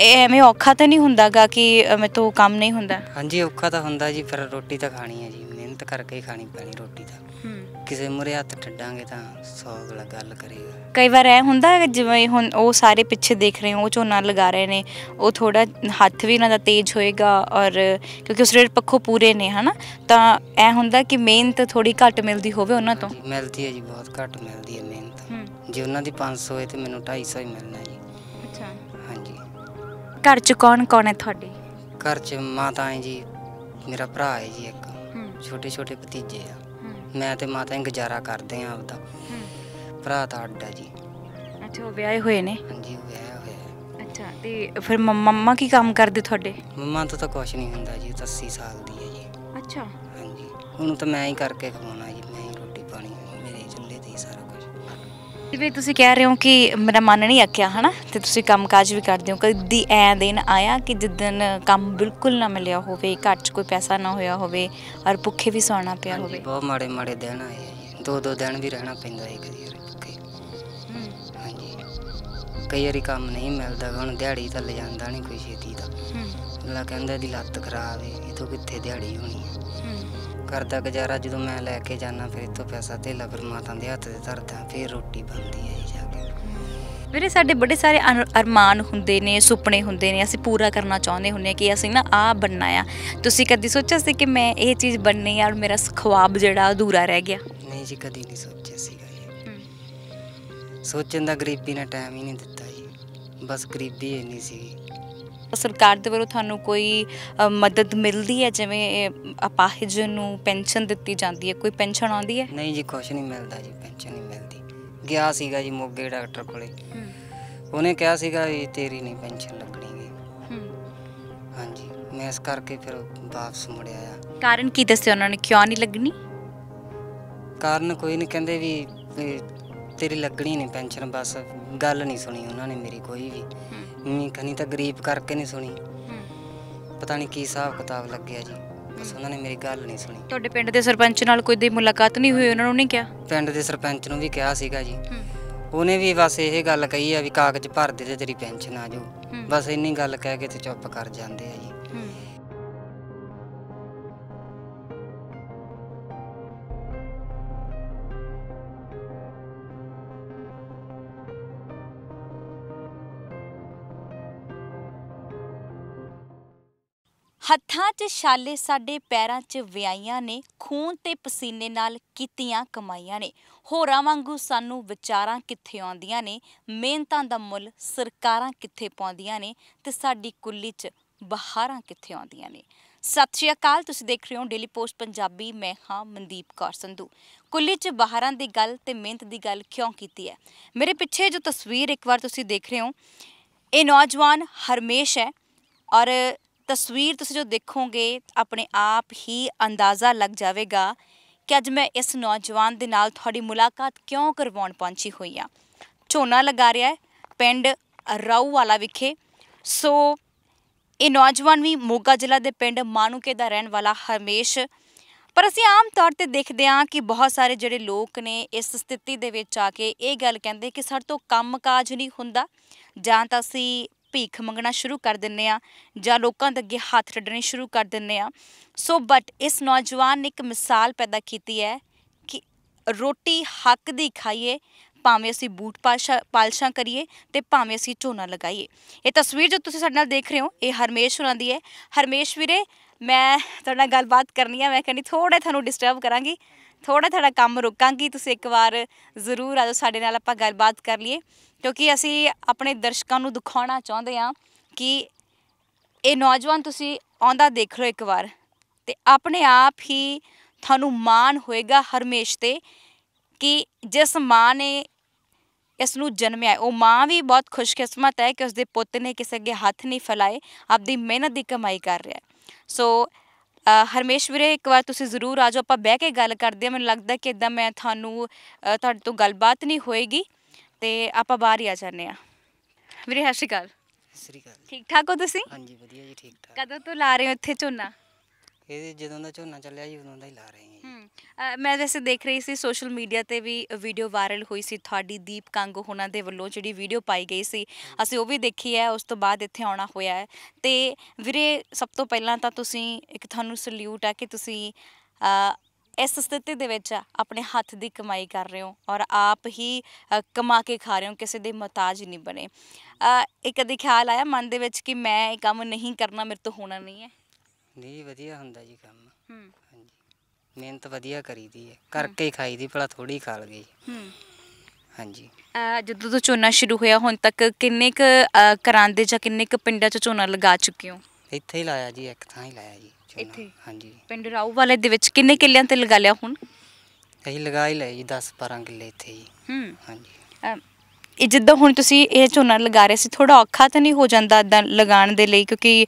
ਇਹ ਐਵੇਂ ਔਖਾ ਤਾਂ ਨਹੀਂ ਹੁੰਦਾਗਾ ਕਿ ਮੈਨੂੰ ਕੰਮ ਨਹੀਂ ਹੁੰਦਾ ਹਾਂਜੀ ਔਖਾ ਤਾਂ ਹੁੰਦਾ ਜੀ ਫਿਰ ਰੋਟੀ ਤਾਂ ਖਾਣੀ ਹੈ ਜੀ ਮਿਹਨਤ ਕਰਕੇ ਹੀ ਖਾਣੀ ਪੈਣੀ ਰੋਟੀ ਤਾਂ ਕਿਸੇ ਮੁਰੇ ਹੱਥ ਠੱਡਾਂਗੇ ਤਾਂ ਸੌ ਗਲਾ ਗੱਲ ਕਰੇਗਾ ਕਈ ਵਾਰ ਐ ਹੁੰਦਾ ਜਿਵੇਂ ਹੁਣ ਉਹ ਸਾਰੇ ਪਿੱਛੇ ਦੇਖ ਰਹੇ ਉਹ ਝੋਨਾ ਲਗਾ ਰਹੇ ਨੇ ਉਹ ਥੋੜਾ ਹੱਥ ਵੀ ਉਹਨਾਂ ਦਾ ਤੇਜ਼ ਹੋਏਗਾ ਔਰ ਕਿਉਂਕਿ ਉਸ ਰੇਟ ਪੱਖੋਂ ਪੂਰੇ ਨੇ ਹਨਾ ਤਾਂ ਐ ਹੁੰਦਾ ਕਿ ਮਿਹਨਤ ਥੋੜੀ ਘੱਟ ਮਿਲਦੀ ਹੋਵੇ ਉਹਨਾਂ ਤੋਂ ਮਿਲਦੀ ਹੈ ਜੀ ਬਹੁਤ ਘੱਟ ਮਿਲਦੀ ਹੈ ਮਿਹਨਤ ਜੇ ਉਹਨਾਂ ਦੀ 500 ਹੈ ਤੇ ਮੈਨੂੰ 250 ਹੀ ਮਿਲਣਾ ਜੀ ਘਰ 'ਚ ਕੌਣ ਕੌਣ ਹੈ ਤੁਹਾਡੇ ਘਰ 'ਚ ਮਾਤਾ ਹੈ ਜੀ ਮੇਰਾ ਭਰਾ ਹੈ ਜੀ ਇੱਕ ਛੋਟੇ ਛੋਟੇ ਭਤੀਜੇ ਆ ਮੈਂ ਤੇ ਮਾਤਾ ਹੀ ਗੁਜ਼ਾਰਾ ਕਰਦੇ ਆ ਆਪਦਾ ਭਰਾ ਤਾਂ ਅੱਡਾ ਜੀ ਅੱਛਾ ਉਹ ਵਿਆਹੇ ਹੋਏ ਨੇ ਹਾਂਜੀ ਵਿਆਹੇ ਹੋਏ ਅੱਛਾ ਤੇ ਫਿਰ ਮੰਮਾ ਕੀ ਕੰਮ ਕਰਦੇ ਤੁਹਾਡੇ ਮੰਮਾ ਤਾਂ ਤਾਂ ਕੁਝ ਨਹੀਂ ਹੁੰਦਾ ਜੀ 80 ਸਾਲ ਦੀ ਹੈ ਜੀ ਅੱਛਾ ਹਾਂਜੀ ਉਹਨੂੰ ਤਾਂ ਮੈਂ ਹੀ ਕਰਕੇ ਖਵਾਉਣਾ ਜਿਵੇਂ ਤੁਸੀਂ ਕਹਿ ਰਹੇ ਹੋ ਕਿ ਮੇਰਾ ਮਨ ਨਹੀਂ ਆਖਿਆ ਹਨਾ ਤੇ ਤੁਸੀਂ ਕੰਮਕਾਜ ਵੀ ਕਰਦੇ ਹੋ ਕਦੀ ਐ ਦਿਨ ਆਇਆ ਕਿ ਜਿੱਦਨ ਕੰਮ ਬਿਲਕੁਲ ਨਾ ਮਿਲਿਆ ਹੋਵੇ ਘਰ 'ਚ ਕੋਈ ਪੈਸਾ ਨਾ ਹੋਇਆ ਹੋਵੇ ਔਰ ਭੁੱਖੇ ਵੀ ਸੌਣਾ ਪਿਆ ਹੋਵੇ ਬਹੁਤ ਮਾੜੇ ਮਾੜੇ ਦਿਨ ਆਏ ਦੋ ਦੋ ਦਿਨ ਵੀ ਰਹਿਣਾ ਪੈਂਦਾ ਹੈ ਕਈ ਵਾਰੀ ਭੁੱਖੇ ਹਾਂਜੀ ਕਈ ਵਾਰੀ ਕੰਮ ਨਹੀਂ ਮਿਲਦਾ ਹੁਣ ਦਿਹਾੜੀ ਤਾਂ ਜਾਂਦਾ ਨਹੀਂ ਕੋਈ ਛੇਤੀ ਦਾ ਹਾਂ ਅੱਲਾ ਕਹਿੰਦਾ ਦੀ ਲੱਤ ਖਰਾਬ ਹੈ ਇਥੋਂ ਕਿੱਥੇ ਦਿਹਾੜੀ ਹੋਣੀ ਹੈ ਹੂੰ, ਕਰਦਾ ਦਾ ਗੁਜ਼ਾਰਾ ਜਦੋਂ ਮੈਂ ਲੈ ਕੇ ਜਾਣਾ ਫਿਰ ਇਤੋਂ ਪੈਸਾ ਧੇਲਾ ਫਿਰ ਮਾਤਾ ਦੇ ਹੱਥ ਦੇ ਧਰਦਾ ਫਿਰ ਰੋਟੀ ਬਣਦੀ ਹੈ ਜੀ ਜਾ ਕੇ ਵੀਰੇ ਸਾਡੇ ਬੜੇ ਸਾਰੇ ਅਰਮਾਨ ਹੁੰਦੇ ਨੇ ਸੁਪਨੇ ਹੁੰਦੇ ਨੇ ਅਸੀਂ ਪੂਰਾ ਕਰਨਾ ਚਾਹੁੰਦੇ ਹੁੰਨੇ ਕਿ ਅਸੀਂ ਨਾ ਆ ਬਣਨਾ ਆ ਤੁਸੀਂ ਕਦੀ ਸੋਚਿਆ ਸੀ ਕਿ ਮੈਂ ਇਹ ਚੀਜ਼ ਬਣਨੀ ਆ ਔਰ ਮੇਰਾ ਖੁਆਬ ਜਿਹੜਾ ਅਧੂਰਾ ਰਹਿ ਗਿਆ ਨਹੀਂ ਜੀ ਕਦੀ ਨਹੀਂ ਸੋਚਿਆ ਸੀਗਾ ਜੀ ਸੋਚਣ ਦਾ ਗਰੀਬੀ ਨੇ ਟਾਈਮ ਹੀ ਨਹੀਂ ਦਿੱਤਾ ਜੀ ਬਸ ਗਰੀਬੀ ਇੰਨੀ ਸੀ ਸਰਕਾਰ ਦੇ ਵੱਲੋਂ ਤੁਹਾਨੂੰ ਕੋਈ ਮਦਦ ਮਿਲਦੀ ਹੈ ਜਿਵੇਂ ਅਪਾਹਜ ਨੂੰ ਪੈਨਸ਼ਨ ਦਿੱਤੀ ਜਾਂਦੀ ਹੈ ਕੋਈ ਪੈਨਸ਼ਨ ਆਉਂਦੀ ਹੈ ਨਹੀਂ ਜੀ ਕੁਛ ਨਹੀਂ ਮਿਲਦਾ ਜੀ ਪੈਨਸ਼ਨ ਨਹੀਂ ਮਿਲਦੀ ਗਿਆ ਸੀਗਾ ਜੀ ਮੋਗੇ ਡਾਕਟਰ ਕੋਲੇ ਉਹਨੇ ਕਿਹਾ ਸੀਗਾ ਵੀ ਤੇਰੀ ਨਹੀਂ ਪੈਨਸ਼ਨ ਹੈ ਹਾਂਜੀ ਮੈਂ ਇਸ ਕਰਕੇ ਫਿਰ ਵਾਪਸ ਮੁੜ ਆਇਆ ਕਾਰਨ ਕੀ ਦੱਸਿਆ ਉਹਨਾਂ ਨੇ ਕਿਉਂ ਨਹੀਂ ਲੱਗਣੀ ਕਾਰਨ ਕੋਈ ਨਹੀਂ ਕਹਿੰਦੇ ਵੀ ਤੇਰੀ ਲੱਗਣੀ ਨਹੀਂ ਪੈਨਸ਼ਨ ਬਸ ਗੱਲ ਨਹੀਂ ਸੁਣੀ ਉਹਨਾਂ ਨੇ ਮੇਰੀ ਕੋਈ ਵੀ ਨਹੀਂ ਕਹਨੀ ਤਾਂ ਗਰੀਬ ਕਰਕੇ ਨਹੀਂ ਸੁਣੀ ਪਤਾ ਨਹੀਂ ਕੀ ਹਿਸਾਬ ਕਿਤਾਬ ਲੱਗਿਆ ਜੀ ਬਸ ਉਹਨਾਂ ਨੇ ਮੇਰੀ ਗੱਲ ਨਹੀਂ ਸੁਣੀ ਤੁਹਾਡੇ ਪਿੰਡ ਦੇ ਸਰਪੰਚ ਨਾਲ ਕੋਈ ਦੀ ਮੁਲਾਕਾਤ ਨਹੀਂ ਹੋਈ ਉਹਨਾਂ ਨੂੰ ਨਹੀਂ ਕਿਹਾ ਪਿੰਡ ਦੇ ਸਰਪੰਚ ਨੂੰ ਵੀ ਕਿਹਾ ਸੀਗਾ ਜੀ ਉਹਨੇ ਵੀ ਬਸ ਇਹ ਗੱਲ ਕਹੀ ਆ ਵੀ ਕਾਗਜ਼ ਭਰ ਦੇ ਤੇ ਤੇਰੀ ਪੈਨਸ਼ਨ ਆ ਜਾਊ ਬਸ ਇੰਨੀ ਗੱਲ ਕਹਿ ਕੇ ਤੇ ਚੁੱਪ ਕਰ ਜਾਂਦੇ ਆ ਜੀ ਹੱਥਾਂ 'ਚ ਛਾਲੇ ਸਾਡੇ ਪੈਰਾਂ 'ਚ ਵਿਆਈਆਂ ਨੇ ਖੂਨ ਤੇ ਪਸੀਨੇ ਨਾਲ ਕੀਤੀਆਂ ਕਮਾਈਆਂ ਨੇ ਹੋਰਾਂ ਵਾਂਗੂ ਸਾਨੂੰ ਵਿਚਾਰਾਂ ਕਿੱਥੇ ਆਉਂਦੀਆਂ ਨੇ ਮਿਹਨਤਾਂ ਦਾ ਮੁੱਲ ਸਰਕਾਰਾਂ ਕਿੱਥੇ ਪਾਉਂਦੀਆਂ ਨੇ ਤੇ ਸਾਡੀ ਕੁੱਲੀ 'ਚ ਬਹਾਰਾਂ ਕਿੱਥੇ ਆਉਂਦੀਆਂ ਨੇ ਸਤਿ ਸ਼੍ਰੀ ਅਕਾਲ ਤੁਸੀਂ ਦੇਖ ਰਹੇ ਹੋ ਡੇਲੀ ਪੋਸਟ ਪੰਜਾਬੀ ਮੈਂ ਹਾਂ ਮਨਦੀਪ ਕੌਰ ਸੰਧੂ ਕੁੱਲੀ 'ਚ ਬਹਾਰਾਂ ਦੀ ਗੱਲ ਤੇ ਮਿਹਨਤ ਦੀ ਗੱਲ ਕਿਉਂ ਕੀਤੀ ਹੈ ਮੇਰੇ ਪਿੱਛੇ ਜੋ ਤਸਵੀਰ ਇੱਕ ਵਾਰ ਤੁਸੀਂ ਦੇਖ ਰਹੇ ਹੋ ਇਹ ਨੌਜਵਾਨ ਹਰਮੇਸ਼ ਹੈ ਔਰ ਤਸਵੀਰ ਤੁਸੀਂ ਜੋ ਦੇਖੋਗੇ ਆਪਣੇ ਆਪ ਹੀ ਅੰਦਾਜ਼ਾ ਲੱਗ ਜਾਵੇਗਾ ਕਿ ਅੱਜ ਮੈਂ ਇਸ ਨੌਜਵਾਨ ਦੇ ਨਾਲ ਤੁਹਾਡੀ ਮੁਲਾਕਾਤ ਕਿਉਂ ਕਰਵਾਉਣ ਪਹੁੰਚੀ ਹੋਈ ਆ ਝੋਨਾ ਲਗਾ ਰਿਹਾ ਹੈ ਪਿੰਡ ਰਾਉ ਵਾਲਾ ਵਿਖੇ ਸੋ ਇਹ ਨੌਜਵਾਨ ਵੀ ਮੋਗਾ ਜ਼ਿਲ੍ਹਾ ਦੇ ਪਿੰਡ ਮਾਨੂਕੇ ਦਾ ਰਹਿਣ ਵਾਲਾ ਹਰਮੇਸ਼ ਪਰ ਅਸੀਂ ਆਮ ਤੌਰ ਤੇ ਦੇਖਦੇ ਹਾਂ ਕਿ ਬਹੁਤ ਸਾਰੇ ਜਿਹੜੇ ਲੋਕ ਨੇ ਇਸ ਸਥਿਤੀ ਦੇ ਵਿੱਚ ਆ ਕੇ ਇਹ ਗੱਲ ਕਹਿੰਦੇ ਕਿ ਸਾਡੇ ਤੋਂ ਕੰਮਕਾਜ ਨਹੀਂ ਹੁੰਦਾ ਜਾਂ ਤਾਂ ਅਸੀਂ ਭੀਖ ਮੰਗਣਾ ਸ਼ੁਰੂ ਕਰ ਦਿੰਨੇ ਆ ਜਾਂ ਲੋਕਾਂ ਦੇ ਅੱਗੇ ਹੱਥ ਰੱਡਣੇ ਸ਼ੁਰੂ ਕਰ ਦਿੰਨੇ ਆ ਸੋ ਬਟ ਇਸ ਨੌਜਵਾਨ ਨੇ ਇੱਕ ਮਿਸਾਲ ਪੈਦਾ ਕੀਤੀ ਹੈ ਕਿ ਰੋਟੀ ਹੱਕ ਦੀ ਖਾਈਏ ਭਾਵੇਂ ਅਸੀਂ ਬੂਟ ਪਾਲਸ਼ਾਂ ਕਰੀਏ ਤੇ ਭਾਵੇਂ ਅਸੀਂ ਝੋਨਾ ਲਗਾਈਏ ਇਹ ਤਸਵੀਰ ਜੋ ਤੁਸੀਂ ਸਾਡੇ ਨਾਲ ਦੇਖ ਰਹੇ ਹੋ ਇਹ ਹਰਮੇਸ਼ ਹੁਣਾਂ ਦੀ ਹੈ ਹਰਮੇਸ਼ ਵੀਰੇ ਮੈਂ ਤੁਹਾਡੇ ਨਾਲ ਗੱਲਬਾਤ ਕਰਨੀ ਆ ਮੈਂ ਕਹਿੰਦੀ ਥੋੜੇ ਤੁਹਾਨੂੰ ਡਿਸਟਰਬ ਕਰਾਂਗੀ ਥੋੜਾ ਥੋੜਾ ਕੰਮ ਰੁਕਾਂਗੀ ਤੁਸੀਂ ਇੱਕ ਵਾਰ ਜ਼ਰੂਰ ਆਜੋ ਸਾਡੇ ਨਾਲ ਆਪਾਂ ਗੱਲਬਾਤ ਕਰ ਲਈਏ ਕਿਉਂਕਿ ਅਸੀਂ ਆਪਣੇ ਦਰਸ਼ਕਾਂ ਨੂੰ ਦਿਖਾਉਣਾ ਚਾਹੁੰਦੇ ਹਾਂ ਕਿ ਇਹ ਨੌਜਵਾਨ ਤੁਸੀਂ ਆਉਂਦਾ ਦੇਖ ਲਓ ਇੱਕ ਵਾਰ ਤੇ ਆਪਣੇ ਆਪ ਹੀ ਤੁਹਾਨੂੰ ਮਾਣ ਹੋਏਗਾ ਹਰਮੇਸ਼ ਤੇ ਕਿ ਜਿਸ ਮਾਂ ਨੇ ਇਸ ਨੂੰ ਜਨਮਿਆ ਉਹ ਮਾਂ ਵੀ ਬਹੁਤ ਖੁਸ਼ਕਿਸਮਤ ਹੈ ਕਿ ਉਸਦੇ ਪੁੱਤ ਨੇ ਕਿਸੇ ਅੱਗੇ ਹੱਥ ਨਹੀਂ ਫਲਾਏ ਆਪਦੀ ਮਿਹਨਤ ਦੀ ਕਮਾਈ ਕਰ ਰਿਹਾ ਸੋ ਹਰਮੇਸ਼ ਵੀਰੇ ਇੱਕ ਵਾਰ ਤੁਸੀਂ ਜ਼ਰੂਰ ਆ ਜਾਓ ਆਪਾਂ ਬਹਿ ਕੇ ਗੱਲ ਕਰਦੇ ਹਾਂ ਮੈਨੂੰ ਲੱਗਦਾ ਕਿ ਇਦਾਂ ਮੈਂ ਤੁਹਾਨੂੰ ਤੁਹਾਡੇ ਤੋਂ ਗੱਲਬਾਤ ਨਹੀਂ ਹੋਏਗੀ ਤੇ ਆਪਾਂ ਬਾਹਰ ਹੀ ਆ ਜਾਂਦੇ ਆ ਵੀਰੇ ਸਤਿ ਸ਼੍ਰੀ ਅਕਾਲ ਸ੍ਰੀ ਅਕਾਲ ਠੀਕ ਠਾਕ ਹੋ ਤੁਸੀਂ ਹਾਂਜੀ ਵਧੀਆ ਜੀ ਠੀਕ ਠਾਕ ਕਦੋਂ ਤੋਂ ਲਾ ਰਹੇ ਹੋ ਇੱਥੇ ਝੋਨਾ ਇਹ ਜਦੋਂ ਦਾ ਝੋਨਾ ਚੱਲਿਆ ਜੀ ਉਦੋਂ ਦਾ ਹੀ ਲਾ ਰਹੇ ਹਾਂ ਮੈਂ ਵੈਸੇ ਦੇਖ ਰਹੀ ਸੀ ਸੋਸ਼ਲ ਮੀਡੀਆ ਤੇ ਵੀ ਵੀਡੀਓ ਵਾਇਰਲ ਹੋਈ ਸੀ ਤੁਹਾਡੀ ਦੀਪ ਕੰਗ ਉਹਨਾਂ ਦੇ ਵੱਲੋਂ ਜਿਹੜੀ ਵੀਡੀਓ ਪਾਈ ਗਈ ਸੀ ਅਸੀਂ ਉਹ ਵੀ ਦੇਖੀ ਹੈ ਉਸ ਤੋਂ ਬਾਅਦ ਇੱਥੇ ਆਉਣਾ ਹੋਇਆ ਹੈ ਤੇ ਵੀਰੇ ਸਭ ਤੋਂ ਪਹਿਲਾਂ ਤਾਂ ਤੁਸੀਂ ਇੱਕ ਤੁਹਾਨੂੰ ਸਲੂਟ ਆ ਕਿ ਤੁਸੀਂ ਅ, ਇਸ ਸਥਿਤੀ ਦੇ ਵਿੱਚ ਆਪਣੇ ਹੱਥ ਦੀ ਕਮਾਈ ਕਰ ਰਹੇ ਹੋ ਔਰ ਆਪ ਹੀ ਕਮਾ ਕੇ ਖਾ ਰਹੇ ਹੋ ਕਿਸੇ ਦੇ ਮਹਤਾਜ ਨਹੀਂ ਬਣੇ ਇੱਕ ਇਹ ਖਿਆਲ ਆਇਆ ਮਨ ਦੇ ਵਿੱਚ ਕਿ ਮੈਂ ਇਹ ਕੰਮ ਨਹੀਂ ਕਰਨਾ ਮੇਰੇ ਤੋਂ ਹੋਣਾ ਨਹੀਂ ਹੈ ਨਹੀਂ ਜੀ ਵਧੀਆ ਹੁੰਦਾ ਜੀ ਕੰਮ ਹੂੰ ਹਾਂਜੀ ਮਿਹਨਤ ਵਧੀਆ ਕਰੀਦੀ ਹੈ ਕਰਕੇ ਹੀ ਖਾਈਦੀ ਭਲਾ ਥੋੜੀ ਖਾ ਲਗੇ ਹੂੰ ਹਾਂਜੀ ਅ ਜਦੋਂ ਤੋਂ ਚੋਨਾ ਸ਼ੁਰੂ ਹੋਇਆ ਹੁਣ ਤੱਕ ਕਿੰਨੇ ਕ ਕਰਾਂਦੇ ਜਾਂ ਕਿੰਨੇ ਕ ਪਿੰਡਾਂ 'ਚ ਚੋਨਾ ਲਗਾ ਚੁੱਕੇ ਹੋ ਇੱਥੇ ਹੀ ਲਾਇਆ ਜੀ ਇੱਕ ਥਾਂ ਹੀ ਲਾਇਆ ਜੀ ਝੋਨਾ। ਇੱਥੇ? ਹਾਂਜੀ ਪਿੰਡ ਰਾਉ ਵਾਲੇ ਦੇ ਵਿੱਚ ਕਿੰਨੇ ਕਿੱਲਿਆਂ ਤੇ ਲਗਾ ਲਿਆ ਹੁਣ ਅਸੀਂ ਲਗਾ ਹੀ ਲਏ ਜੀ 10 12 ਕਿੱਲੇ ਇੱਥੇ ਜੀ ਹੂੰ ਹਾਂਜੀ ਇਹ ਜਿੱਦਾਂ ਹੁਣ ਤੁਸੀਂ ਇਹ ਝੋਨਾ ਲਗਾ ਰਹੇ ਸੀ ਥੋੜਾ ਔਖਾ ਤਾਂ ਨਹੀਂ ਹੋ ਜਾਂਦਾ ਇਦਾਂ ਲਗਾਉਣ ਦੇ ਲਈ ਕਿਉਂਕਿ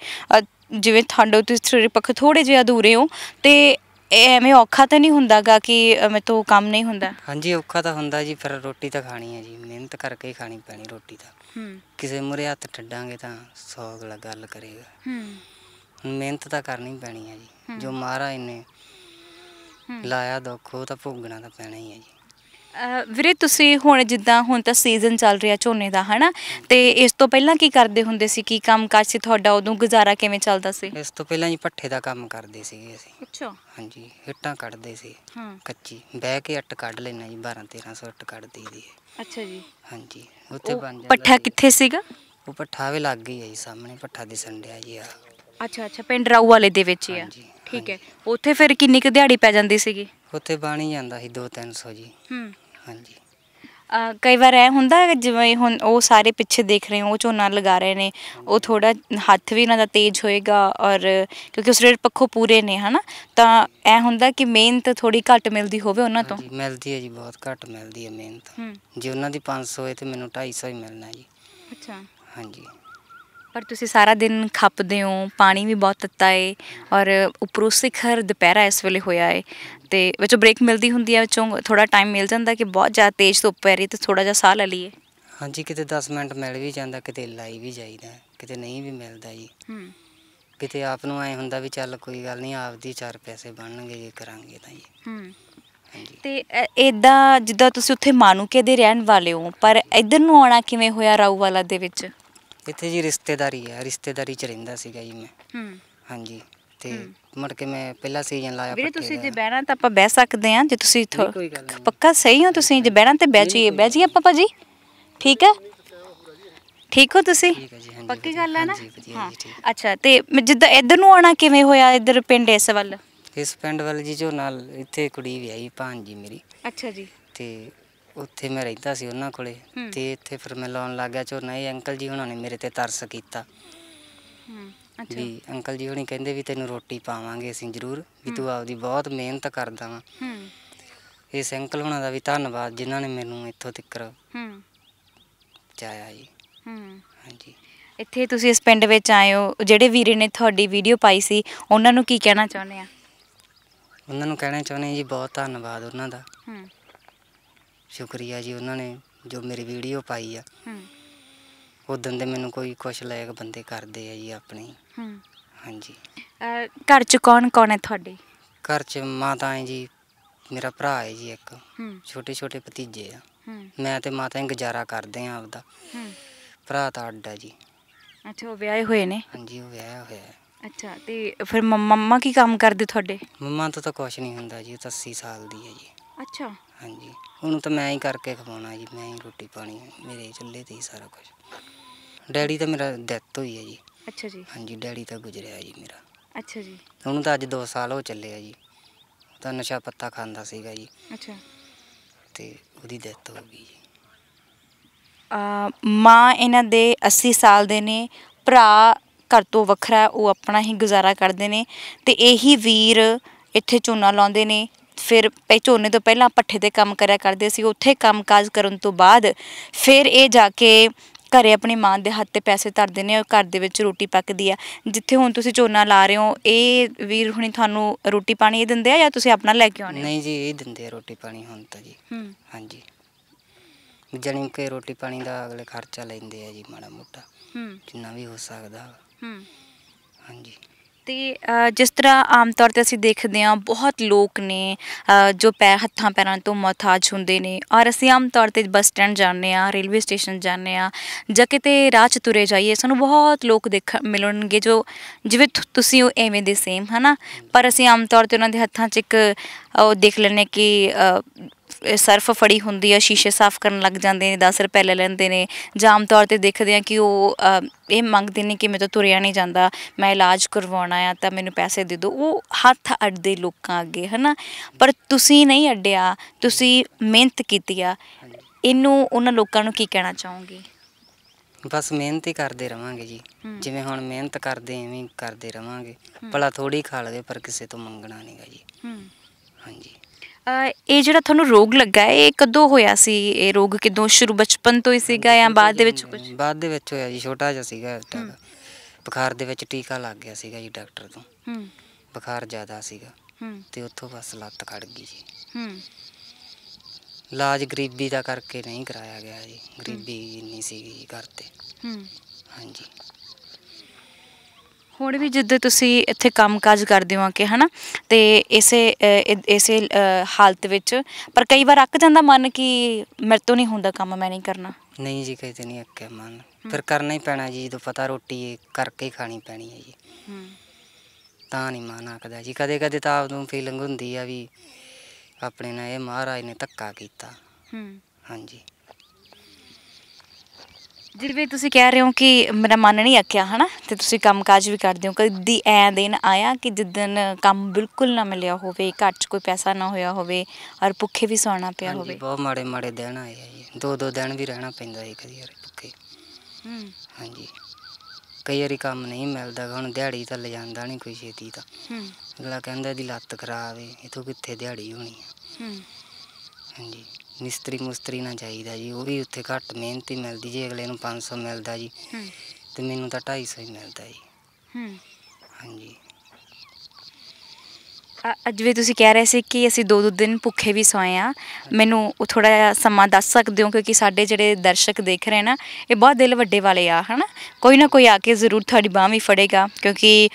ਜਿਵੇਂ ਤੁਹਾਡੇ ਤੁਸੀਂ ਸਰੀਰ ਪੱਖ ਥੋੜੇ ਜਿਹਾ ਅਧੂਰੇ ਹੋ ਤੇ ਇਹ ਐਵੇਂ ਔਖਾ ਤਾਂ ਨਹੀਂ ਹੁੰਦਾਗਾ ਕਿ ਮੈਂ ਤੋਂ ਕੰਮ ਨਹੀਂ ਹੁੰਦਾ ਹਾਂਜੀ ਔਖਾ ਤਾਂ ਹੁੰਦਾ ਜੀ ਫਿਰ ਰੋਟੀ ਤਾਂ ਖਾਣੀ ਹੈ ਜੀ ਮਿਹਨਤ ਕਰਕੇ ਹੀ ਖਾਣੀ ਪੈਣੀ ਰੋਟੀ ਤਾਂ ਕਿਸੇ ਮੁਰੇ ਹੱਥ ਠੱਡਾਂਗੇ ਤਾਂ ਸੌ ਗਲਾ ਗੱਲ ਕਰੇਗਾ ਹੂੰ ਮਿਹਨਤ ਤਾਂ ਕਰਨੀ ਪੈਣੀ ਹੈ ਜੀ ਜੋ ਮਹਾਰਾਜ ਨੇ ਲਾਇਆ ਦੁੱਖ ਉਹ ਤਾਂ ਭੋਗਣਾ ਤਾਂ ਪੈਣਾ ਹੀ ਹੈ ਜੀ ਵੀਰੇ ਤੁਸੀਂ ਹੁਣ ਜਿੱਦਾਂ ਹੁਣ ਤਾਂ ਸੀਜ਼ਨ ਚੱਲ ਰਿਹਾ ਝੋਨੇ ਦਾ ਹਨਾ ਤੇ ਇਸ ਤੋਂ ਪਹਿਲਾਂ ਕੀ ਕਰਦੇ ਹੁੰਦੇ ਸੀ ਕੀ ਕੰਮ ਕਾਰ ਸੀ ਤੁਹਾਡਾ ਉਦੋਂ ਗੁਜ਼ਾਰਾ ਕਿਵੇਂ ਚੱਲਦਾ ਸੀ ਇਸ ਤੋਂ ਪਹਿਲਾਂ ਜੀ ਪੱਠੇ ਦਾ ਕੰਮ ਕਰਦੇ ਸੀਗੇ ਅਸੀਂ ਅੱਛਾ ਹਾਂਜੀ ਹਿੱਟਾਂ ਕੱਢਦੇ ਸੀ ਹਾਂ ਕੱਚੀ ਬਹਿ ਕੇ ਅੱਟ ਕੱਢ ਲੈਣਾ ਜੀ 12 1300 ਅੱਟ ਕੱਢ ਦੀ ਅੱਛਾ ਜੀ ਹਾਂਜੀ ਉੱਥੇ ਬਣ ਜਾਂਦਾ ਪੱਠਾ ਕਿੱਥੇ ਸੀਗਾ ਉਹ ਪੱਠਾ ਵੀ ਲੱਗ ਗਈ ਹੈ ਜੀ ਸਾਹਮਣੇ ਪੱਠਾ ਦਿਸਣ ਡਿਆ ਜੀ ਆ ਅੱਛਾ ਅੱਛਾ ਪਿੰਡ ਰਾਊ ਵਾਲੇ ਦੇ ਵਿੱਚ ਹੀ ਆ ਠੀਕ ਹੈ ਉੱਥੇ ਫਿਰ ਕਿੰਨੀ ਕੁ ਦਿਹਾੜੀ ਪੈ ਜਾਂਦੀ ਸੀਗੀ ਉੱਥੇ ਬਾਣੀ ਜਾਂਦਾ ਸੀ 2-300 ਜੀ ਹੂੰ ਹਾਂਜੀ ਅ, ਕਈ ਵਾਰ ਇਹ ਹੁੰਦਾ ਜਿਵੇਂ ਹੁਣ ਉਹ ਸਾਰੇ ਪਿੱਛੇ ਦੇਖ ਰਹੇ ਹੋ ਉਹ ਝੋਨਾ ਲਗਾ ਰਹੇ ਨੇ ਉਹ ਥੋੜਾ ਹੱਥ ਵੀ ਉਹਨਾਂ ਦਾ ਤੇਜ਼ ਹੋਏਗਾ ਔਰ ਕਿਉਂਕਿ ਉਸ ਰੇਟ ਪੱਖੋਂ ਪੂਰੇ ਨੇ ਹਨਾ ਤਾਂ ਇਹ ਹੁੰਦਾ ਕਿ ਮਿਹਨਤ ਥੋੜੀ ਘੱਟ ਮਿਲਦੀ ਹੋਵੇ ਉਹਨਾਂ ਤੋਂ ਮਿਲਦੀ ਹੈ ਜੀ ਬਹੁਤ ਘੱਟ ਮਿਲਦੀ ਹੈ ਮਿਹਨਤ ਜੇ ਉਹਨਾਂ ਦੀ 500 ਹੈ ਤੇ ਮੈਨੂੰ 250 ਹੀ ਮਿਲਣਾ ਜੀ ਅੱਛਾ ਹਾਂਜੀ ਪਰ ਤੁਸੀਂ ਸਾਰਾ ਦਿਨ ਖੱਪਦੇ ਹੋ ਪਾਣੀ ਵੀ ਬਹੁਤ ਤੱਤਾ ਏ ਔਰ ਉਪਰੋਂ ਸਿਖਰ ਦੁਪਹਿਰਾ ਇਸ ਵੇਲੇ ਹੋਇਆ ਏ ਤੇ ਵਿੱਚੋਂ ਬ੍ਰੇਕ ਮਿਲਦੀ ਹੁੰਦੀ ਹੈ ਵਿੱਚੋਂ ਥੋੜਾ ਟਾਈਮ ਮਿਲ ਜਾਂਦਾ ਕਿ ਬਹੁਤ ਜ਼ਿਆਦਾ ਤੇਜ਼ ਧੁੱਪ ਪੈ ਰਹੀ ਤੇ ਥੋੜਾ ਜਿਹਾ ਸਾਹ ਲੈ ਲਈਏ ਹਾਂਜੀ ਕਿਤੇ 10 ਮਿੰਟ ਮਿਲ ਵੀ ਜਾਂਦਾ ਕਿਤੇ ਲਾਈ ਵੀ ਜਾਈਦਾ ਕਿਤੇ ਨਹੀਂ ਵੀ ਮਿਲਦਾ ਜੀ ਹੂੰ ਕਿਤੇ ਆਪ ਨੂੰ ਐ ਹੁੰਦਾ ਵੀ ਚੱਲ ਕੋਈ ਗੱਲ ਨਹੀਂ ਆਪਦੀ 4 ਚਾਰ ਪੈਸੇ ਬਣਨਗੇ ਜੇ ਕਰਾਂਗੇ ਤਾਂ ਜੀ ਹੂੰ ਤੇ ਇਦਾਂ ਜਿੱਦਾਂ ਤੁਸੀਂ ਉੱਥੇ ਮਾਨੂਕੇ ਦੇ ਰਹਿਣ ਵਾਲੇ ਹੋ ਪਰ ਇਧਰ ਨੂੰ ਆਉਣਾ ਕਿਵੇਂ ਹੋਇਆ ਵਾਲਾ ਦੇ ਵਿੱਚ ਇੱਥੇ ਜੀ ਰਿਸ਼ਤੇਦਾਰੀ ਹੈ ਰਿਸ਼ਤੇਦਾਰੀ ਚ ਰਹਿੰਦਾ ਸੀਗਾ ਜੀ ਮੈਂ ਹੂੰ ਹਾਂਜੀ ਤੇ ਮੜ ਕੇ ਮੈਂ ਪਹਿਲਾ ਸੀਜ਼ਨ ਲਾਇਆ ਵੀਰੇ ਤੁਸੀਂ ਜੇ ਬਹਿਣਾ ਤਾਂ ਆਪਾਂ ਬਹਿ ਸਕਦੇ ਆ ਜੇ ਤੁਸੀਂ ਇੱਥੋਂ ਪੱਕਾ ਸਹੀ ਹੋ ਤੁਸੀਂ ਜੇ ਬਹਿਣਾ ਤੇ ਬਹਿ ਜਾਈਏ ਬਹਿ ਜਾਈਏ ਆਪਾਂ ਭਾਜੀ ਠੀਕ ਹੈ ਠੀਕ ਹੋ ਤੁਸੀਂ ਪੱਕੀ ਗੱਲ ਹੈ ਨਾ ਹਾਂ ਅੱਛਾ ਤੇ ਜਿੱਦਾਂ ਇੱਧਰ ਨੂੰ ਆਉਣਾ ਕਿਵੇਂ ਹੋਇਆ ਇੱਧਰ ਪਿੰਡ ਇਸ ਵੱਲ ਇਸ ਪਿੰਡ ਵੱਲ ਜੀ ਜੋ ਨਾਲ ਇੱਥੇ ਕੁੜੀ ਵਿਆਹੀ ਭਾਂਜੀ ਮੇਰੀ ਅੱਛਾ ਜੀ ਤੇ ਉੱਥੇ ਮੈਂ ਰਹਿੰਦਾ ਸੀ ਉਹਨਾਂ ਕੋਲੇ ਤੇ ਇੱਥੇ ਫਿਰ ਮੈਂ ਲਾਉਣ ਲੱਗ ਗਿਆ ਝੋਨਾ ਇਹ ਅੰਕਲ ਜੀ ਹੁਣਾਂ ਨੇ ਮੇਰੇ ਤੇ ਤਰਸ ਕੀਤਾ ਹੂੰ ਅੱਛਾ ਵੀ ਅੰਕਲ ਜੀ ਹੁਣੀ ਕਹਿੰਦੇ ਵੀ ਤੈਨੂੰ ਰੋਟੀ ਪਾਵਾਂਗੇ ਅਸੀਂ ਜ਼ਰੂਰ ਵੀ ਤੂੰ ਆਪਦੀ ਬਹੁਤ ਮਿਹਨਤ ਕਰਦਾ ਵਾ ਹੂੰ ਇਸ ਅੰਕਲ ਹੁਣਾਂ ਦਾ ਵੀ ਧੰਨਵਾਦ ਜਿਨ੍ਹਾਂ ਨੇ ਮੈਨੂੰ ਇੱਥੋਂ ਤੱਕ ਹੂੰ ਪਹੁੰਚਾਇਆ ਜੀ ਹੂੰ ਹਾਂਜੀ ਇੱਥੇ ਤੁਸੀਂ ਇਸ ਪਿੰਡ ਵਿੱਚ ਆਏ ਹੋ ਜਿਹੜੇ ਵੀਰੇ ਨੇ ਤੁਹਾਡੀ ਵੀਡੀਓ ਪਾਈ ਸੀ ਉਹਨਾਂ ਨੂੰ ਕੀ ਕਹਿਣਾ ਚਾਹੁੰਦੇ ਆ ਉਹਨਾਂ ਨੂੰ ਕਹਿਣਾ ਚਾਹੁੰਦੇ ਜੀ ਬਹੁਤ ਧੰਨਵਾਦ ਉਹਨਾਂ ਦਾ ਹੂੰ ਸ਼ੁਕਰੀਆ ਜੀ ਉਹਨਾਂ ਨੇ ਜੋ ਮੇਰੀ ਵੀਡੀਓ ਪਾਈ ਆ ਹੂੰ ਉਦੋਂ ਦੇ ਮੈਨੂੰ ਕੋਈ ਕੁਛ ਲਾਇਕ ਬੰਦੇ ਕਰਦੇ ਆ ਜੀ ਆਪਣੇ ਹੂੰ ਹਾਂਜੀ ਘਰ ਚ ਕੌਣ ਕੌਣ ਹੈ ਤੁਹਾਡੇ ਘਰ 'ਚ ਮਾਤਾ ਹੈ ਜੀ ਮੇਰਾ ਭਰਾ ਹੈ ਜੀ ਇੱਕ ਹੂੰ ਛੋਟੇ ਛੋਟੇ ਭਤੀਜੇ ਆ ਹੂੰ ਮੈਂ ਤੇ ਮਾਤਾ ਇਹ ਗੁਜ਼ਾਰਾ ਕਰਦੇ ਆ ਆਪਦਾ ਹੂੰ ਭਰਾ ਤਾਂ ਅੱਡਾ ਜੀ ਅੱਛਾ ਉਹ ਵਿਆਹੇ ਹੋਏ ਨੇ ਹਾਂਜੀ ਉਹ ਵਿਆਹਿਆ ਹੋਇਆ ਹੈ ਅੱਛਾ ਤੇ ਫਿਰ ਮੰਮ- ਮੰਮਾ ਕੀ ਕੰਮ ਕਰਦੇ ਤੁਹਾਡੇ ਮੰਮਾ ਤਾਂ ਤਾਂ ਕੁਛ ਨਹੀਂ ਹੁੰਦਾ ਜੀ ਉਹ ਤਾਂ 80 ਸਾਲ ਦੀ ਹੈ ਜੀ ਅੱਛਾ ਹਾਂਜੀ ਹੁਣ ਤਾਂ ਮੈਂ ਹੀ ਕਰਕੇ ਖਵਾਉਣਾ ਜੀ ਮੈਂ ਹੀ ਰੋਟੀ ਪਾਣੀ ਮੇਰੇ ਚੁੱਲ੍ਹੇ ਤੇ ਹੀ ਸਾਰਾ ਕੁਝ ਡੈਡੀ ਤਾਂ ਮੇਰਾ ਡੈਥ ਹੋਈ ਹੈ ਜੀ ਅੱਛਾ ਜੀ ਹਾਂਜੀ ਡੈਡੀ ਤਾਂ ਗੁਜ਼ਰਿਆ ਜੀ ਮੇਰਾ ਅੱਛਾ ਜੀ ਉਹਨੂੰ ਤਾਂ ਅੱਜ 2 ਸਾਲ ਹੋ ਚੱਲੇ ਆ ਜੀ ਤਾਂ ਨਸ਼ਾ ਪੱਤਾ ਖਾਂਦਾ ਸੀਗਾ ਜੀ ਅੱਛਾ ਤੇ ਉਹਦੀ ਡੈਥ ਹੋ ਗਈ ਜੀ ਆ ਮਾਂ ਇਹਨਾਂ ਦੇ 80 ਸਾਲ ਦੇ ਨੇ ਭਰਾ ਘਰ ਤੋਂ ਵੱਖਰਾ ਉਹ ਆਪਣਾ ਹੀ ਗੁਜ਼ਾਰਾ ਕਰਦੇ ਨੇ ਤੇ ਇਹੀ ਵੀਰ ਇੱਥੇ ਝੋਨਾ ਲਾਉਂਦੇ ਨੇ ਫਿਰ ਪਹਿ ਝੋਨੇ ਤੋਂ ਪਹਿਲਾਂ ਪੱਠੇ ਤੇ ਕੰਮ ਕਰਿਆ ਕਰਦੇ ਸੀ ਉੱਥੇ ਕੰਮਕਾਜ ਕਰਨ ਤੋਂ ਬਾਅਦ ਫਿਰ ਇਹ ਜਾ ਕੇ ਘਰੇ ਆਪਣੀ ਮਾਂ ਦੇ ਹੱਥ ਤੇ ਪੈਸੇ ਧਰਦੇ ਨੇ ਔਰ ਘਰ ਦੇ ਵਿੱਚ ਰੋਟੀ ਪੱਕਦੀ ਆ ਜਿੱਥੇ ਹੁਣ ਤੁਸੀਂ ਝੋਨਾ ਲਾ ਰਹੇ ਹੋ ਇਹ ਵੀਰ ਹੁਣੀ ਤੁਹਾਨੂੰ ਰੋਟੀ ਪਾਣੀ ਇਹ ਦਿੰਦੇ ਆ ਜਾਂ ਤੁਸੀਂ ਆਪਣਾ ਲੈ ਕੇ ਆਉਂਦੇ ਹੋ ਨਹੀਂ ਜੀ ਇਹ ਦਿੰਦੇ ਆ ਰੋਟੀ ਪਾਣੀ ਹੁਣ ਤਾਂ ਜੀ ਹਾਂਜੀ ਜਣੀ ਕੇ ਰੋਟੀ ਪਾਣੀ ਦਾ ਅਗਲੇ ਖਰਚਾ ਲੈਂਦੇ ਆ ਜੀ ਮਾੜਾ ਮੋਟਾ ਹੂੰ ਜਿੰਨਾ ਵੀ ਹੋ ਸਕਦਾ ਹੂੰ ਹਾਂਜੀ ਤੇ ਜਿਸ ਤਰ੍ਹਾਂ ਆਮ ਤੌਰ ਤੇ ਅਸੀਂ ਦੇਖਦੇ ਹਾਂ ਬਹੁਤ ਲੋਕ ਨੇ ਜੋ ਪੈਰ ਹੱਥਾਂ ਪੈਰਾਂ ਤੋਂ ਮਹਤਾਜ ਹੁੰਦੇ ਨੇ ਔਰ ਅਸੀਂ ਆਮ ਤੌਰ ਤੇ ਬੱਸ ਸਟੈਂਡ ਜਾਂਦੇ ਆ ਰੇਲਵੇ ਸਟੇਸ਼ਨ ਜਾਂਦੇ ਆ ਜਾਂ ਕਿਤੇ ਰਾਹ 'ਚ ਤੁਰੇ ਜਾਈਏ ਸਾਨੂੰ ਬਹੁਤ ਲੋਕ ਦੇਖ ਮਿਲਣਗੇ ਜੋ ਜਿਵੇਂ ਤੁਸੀਂ ਉਹ ਐਵੇਂ ਦੇ ਸੇਮ ਹਨਾ ਪਰ ਅਸੀਂ ਆਮ ਤੌਰ ਤੇ ਉਹਨਾਂ ਦੇ ਹੱਥਾਂ 'ਚ ਇੱਕ ਉਹ ਦੇਖ ਲੈਣੇ ਕਿ ਸਰਫ ਫੜੀ ਹੁੰਦੀ ਆ ਸ਼ੀਸ਼ੇ ਸਾਫ਼ ਕਰਨ ਲੱਗ ਜਾਂਦੇ ਨੇ 10 ਰੁਪਏ ਲੈ ਲੈਂਦੇ ਨੇ ਜਾਮ ਤੌਰ ਤੇ ਦੇਖਦੇ ਆ ਕਿ ਉਹ ਇਹ ਮੰਗਦੇ ਨੇ ਕਿ ਮੈਂ ਤਾਂ ਤੁਰਿਆ ਨਹੀਂ ਜਾਂਦਾ ਮੈਂ ਇਲਾਜ ਕਰਵਾਉਣਾ ਆ ਤਾਂ ਮੈਨੂੰ ਪੈਸੇ ਦੇ ਦਿਓ ਉਹ ਹੱਥ ਅੱਡਦੇ ਲੋਕਾਂ ਅੱਗੇ ਹਨਾ ਪਰ ਤੁਸੀਂ ਨਹੀਂ ਅੱਡਿਆ ਤੁਸੀਂ ਮਿਹਨਤ ਕੀਤੀ ਆ ਇਹਨੂੰ ਉਹਨਾਂ ਲੋਕਾਂ ਨੂੰ ਕੀ ਕਹਿਣਾ ਚਾਹੋਗੇ ਬਸ ਮਿਹਨਤ ਹੀ ਕਰਦੇ ਰਵਾਂਗੇ ਜੀ ਜਿਵੇਂ ਹੁਣ ਮਿਹਨਤ ਕਰਦੇ ਐਵੇਂ ਕਰਦੇ ਰਵਾਂਗੇ ਭਲਾ ਥੋੜੀ ਖਾ ਲਵੇ ਪਰ ਕਿਸੇ ਤੋਂ ਮੰਗਣਾ ਨਹੀਂਗਾ ਜੀ ਹਾਂਜੀ ਇਹ ਜਿਹੜਾ ਤੁਹਾਨੂੰ ਰੋਗ ਲੱਗਾ ਹੈ ਇਹ ਕਦੋਂ ਹੋਇਆ ਸੀ ਇਹ ਰੋਗ ਕਿਦੋਂ ਸ਼ੁਰੂ ਬਚਪਨ ਤੋਂ ਹੀ ਸੀਗਾ ਜਾਂ ਬਾਅਦ ਦੇ ਵਿੱਚ ਕੁਝ ਬਾਅਦ ਦੇ ਵਿੱਚ ਹੋਇਆ ਜੀ ਛੋਟਾ ਜਿਹਾ ਸੀਗਾ ਟਾਈਮ ਬੁਖਾਰ ਦੇ ਵਿੱਚ ਟੀਕਾ ਲੱਗ ਗਿਆ ਸੀਗਾ ਜੀ ਡਾਕਟਰ ਤੋਂ ਹੂੰ ਬੁਖਾਰ ਜ਼ਿਆਦਾ ਸੀਗਾ ਹੂੰ ਤੇ ਉੱਥੋਂ ਬਸ ਲੱਤ ਖੜ ਗਈ ਜੀ ਹੂੰ ਇਲਾਜ ਗਰੀਬੀ ਦਾ ਕਰਕੇ ਨਹੀਂ ਕਰਾਇਆ ਗਿਆ ਜੀ ਗਰੀਬੀ ਇੰਨੀ ਸੀਗੀ ਘਰ ਤੇ ਹੂੰ ਹਾਂਜੀ ਹੁਣ ਵੀ ਜਿੱਦੇ ਤੁਸੀਂ ਇੱਥੇ ਕੰਮਕਾਜ ਕਰਦੇ ਹੋ ਕਿ ਹਨਾ ਤੇ ਇਸੇ ਇਸੇ ਹਾਲਤ ਵਿੱਚ ਪਰ ਕਈ ਵਾਰ ਅੱਕ ਜਾਂਦਾ ਮਨ ਕਿ ਮੇਰੇ ਤੋਂ ਨਹੀਂ ਹੁੰਦਾ ਕੰਮ ਮੈਂ ਨਹੀਂ ਕਰਨਾ ਨਹੀਂ ਜੀ ਕਦੇ ਨਹੀਂ ਅੱਕੇ ਮਨ ਫਿਰ ਕਰਨਾ ਹੀ ਪੈਣਾ ਜੀ ਜਦੋਂ ਪਤਾ ਰੋਟੀ ਕਰਕੇ ਹੀ ਖਾਣੀ ਪੈਣੀ ਹੈ ਜੀ ਤਾਂ ਨਹੀਂ ਮਨ ਆਕਦਾ ਜੀ ਕਦੇ ਕਦੇ ਤਾਂ ਆਪ ਨੂੰ ਫੀਲਿੰਗ ਹੁੰਦੀ ਆ ਵੀ ਆਪਣੇ ਨਾਲ ਇਹ ਮਹਾਰਾਜ ਨੇ ਧੱਕਾ ਕੀਤਾ ਹਾਂਜੀ ਜਿਵੇਂ ਤੁਸੀਂ ਕਹਿ ਰਹੇ ਹੋ ਕਿ ਮੇਰਾ ਮਨ ਨਹੀਂ ਆਖਿਆ ਹਨਾ ਤੇ ਤੁਸੀਂ ਕੰਮਕਾਜ ਵੀ ਕਰਦੇ ਹੋ ਕਦੀ ਐ ਦਿਨ ਆਇਆ ਕਿ ਜਿੱਦਨ ਕੰਮ ਬਿਲਕੁਲ ਨਾ ਮਿਲਿਆ ਹੋਵੇ ਘਰ 'ਚ ਕੋਈ ਪੈਸਾ ਨਾ ਹੋਇਆ ਹੋਵੇ ਔਰ ਭੁੱਖੇ ਵੀ ਸੌਣਾ ਪਿਆ ਹੋਵੇ ਬਹੁਤ ਮਾੜੇ ਮਾੜੇ ਦਿਨ ਆਏ ਆ ਜੀ ਦੋ ਦੋ ਦਿਨ ਵੀ ਰਹਿਣਾ ਪੈਂਦਾ ਹੈ ਕਦੀ ਯਾਰ ਭੁੱਖੇ ਹੂੰ ਹਾਂਜੀ ਕਈ ਵਾਰੀ ਕੰਮ ਨਹੀਂ ਮਿਲਦਾ ਹੁਣ ਦਿਹਾੜੀ ਤਾਂ ਲਿਜਾਂਦਾ ਨਹੀਂ ਕੋਈ ਛੇਤੀ ਤਾਂ ਹੂੰ ਅਗਲਾ ਕਹਿੰਦਾ ਦੀ ਲੱਤ ਖਰਾਬ ਏ ਇਥੋਂ ਕਿੱਥੇ ਦਿਹਾੜੀ ਹੋਣੀ ਹੂੰ ਹਾਂਜੀ ਮਿਸਤਰੀ ਮੁਸਤਰੀ ਨਾ ਚਾਹੀਦਾ ਜੀ ਉਹ ਵੀ ਉੱਥੇ ਘੱਟ ਮਿਹਨਤੀ ਮਿਲਦੀ ਜੀ ਅਗਲੇ ਨੂੰ 500 ਮਿਲਦਾ ਜੀ ਤੇ ਮੈਨੂੰ ਤਾਂ 250 ਹੀ ਮਿਲਦਾ ਜੀ ਹੂੰ ਹਾਂਜੀ ਅੱਜ ਵੀ ਤੁਸੀਂ ਕਹਿ ਰਹੇ ਸੀ ਕਿ ਅਸੀਂ ਦੋ ਦੋ ਦਿਨ ਭੁੱਖੇ ਵੀ ਸੋਏ ਆ ਮੈਨੂੰ ਉਹ ਥੋੜਾ ਜਿਹਾ ਸਮਾਂ ਦੱਸ ਸਕਦੇ ਹੋ ਕਿਉਂਕਿ ਸਾਡੇ ਜਿਹੜੇ ਦਰਸ਼ਕ ਦੇਖ ਰਹੇ ਨਾ ਇਹ ਬਹੁਤ ਦਿਲ ਵੱਡੇ ਵਾਲੇ ਆ ਹਨਾ ਕੋਈ ਨਾ ਕੋਈ ਆ ਕੇ ਜ਼ਰੂਰ ਤੁਹਾਡੀ ਬਾਹ ਵੀ ਫੜੇਗਾ ਕਿਉਂਕਿ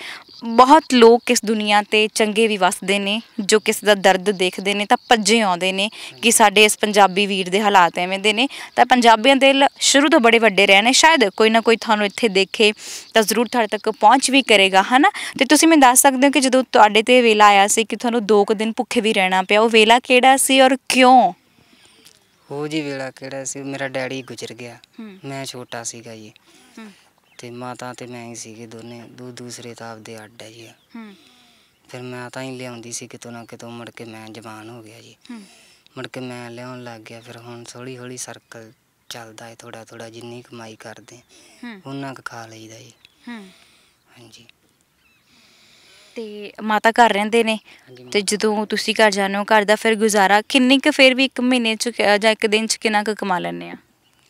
ਬਹੁਤ ਲੋਕ ਇਸ ਦੁਨੀਆ ਤੇ ਚੰਗੇ ਵੀ ਵਸਦੇ ਨੇ ਜੋ ਕਿਸੇ ਦਾ ਦਰਦ ਦੇਖਦੇ ਨੇ ਤਾਂ ਭੱਜੇ ਆਉਂਦੇ ਨੇ ਕਿ ਸਾਡੇ ਇਸ ਪੰਜਾਬੀ ਵੀਰ ਦੇ ਹਾਲਾਤ ਐਵੇਂ ਦੇ ਨੇ ਤਾਂ ਪੰਜਾਬੀਆਂ ਦੇ ਸ਼ੁਰੂ ਤੋਂ ਬੜੇ ਵੱਡੇ ਰਹੇ ਨੇ ਸ਼ਾਇਦ ਕੋਈ ਨਾ ਕੋਈ ਤੁਹਾਨੂੰ ਇੱਥੇ ਦੇਖੇ ਤਾਂ ਜ਼ਰੂਰ ਤੁਹਾਡੇ ਤੱਕ ਪਹੁੰਚ ਵੀ ਕਰੇਗਾ ਹਨਾ ਤੇ ਤੁਸੀਂ ਮੈਨੂੰ ਦੱਸ ਸਕਦੇ ਹੋ ਕਿ ਜਦੋਂ ਤੁਹਾਡੇ ਤੇ ਵੇਲਾ ਆਇਆ ਸੀ ਕਿ ਤੁਹਾਨੂੰ 2 ਕੁ ਦਿਨ ਭੁੱਖੇ ਵੀ ਰਹਿਣਾ ਪਿਆ ਉਹ ਵੇਲਾ ਕਿਹੜਾ ਸੀ ਔਰ ਕਿਉਂ ਉਹ ਜੀ ਵੇਲਾ ਕਿਹੜਾ ਸੀ ਮੇਰਾ ਡੈਡੀ ਗੁਜ਼ਰ ਗਿਆ ਮੈਂ ਛੋਟਾ ਸੀਗਾ ਜੀ ਤੇ ਮਾਤਾ ਤੇ ਮੈਂ ਹੀ ਸੀਗੇ ਦੋਨੇ ਦੂ ਦੂਸਰੇ ਤਾਂ ਆਪਦੇ ਅੱਡ ਹੈ ਜੀ ਹੂੰ ਫਿਰ ਮੈਂ ਤਾਂ ਹੀ ਲਿਆਉਂਦੀ ਸੀ ਕਿਤੋਂ ਨਾ ਕਿਤੋਂ ਮੜ ਕੇ ਮੈਂ ਜਵਾਨ ਹੋ ਗਿਆ ਜੀ ਹੂੰ ਕੇ ਮੈਂ ਲਿਆਉਣ ਲੱਗ ਗਿਆ ਫਿਰ ਹੁਣ ਥੋੜੀ ਥੋੜੀ ਸਰਕਲ ਚੱਲਦਾ ਹੈ ਥੋੜਾ ਥੋੜਾ ਜਿੰਨੀ ਕਮਾਈ ਕਰਦੇ ਹੂੰ ਉਹਨਾਂ ਕ ਖਾ ਲਈਦਾ ਜੀ ਹੂੰ ਹਾਂਜੀ ਤੇ ਮਾਤਾ ਘਰ ਰਹਿੰਦੇ ਨੇ ਤੇ ਜਦੋਂ ਤੁਸੀਂ ਘਰ ਜਾਂਦੇ ਹੋ ਘਰ ਦਾ ਫਿਰ ਗੁਜ਼ਾਰਾ ਕਿੰਨੇ ਕ ਫਿਰ ਵੀ ਇੱਕ ਮਹੀਨੇ ਚ ਜਾਂ ਇੱਕ ਦਿਨ ਚ ਕਿੰਨਾ ਕ ਕਮਾ ਲੈਂਦੇ ਆ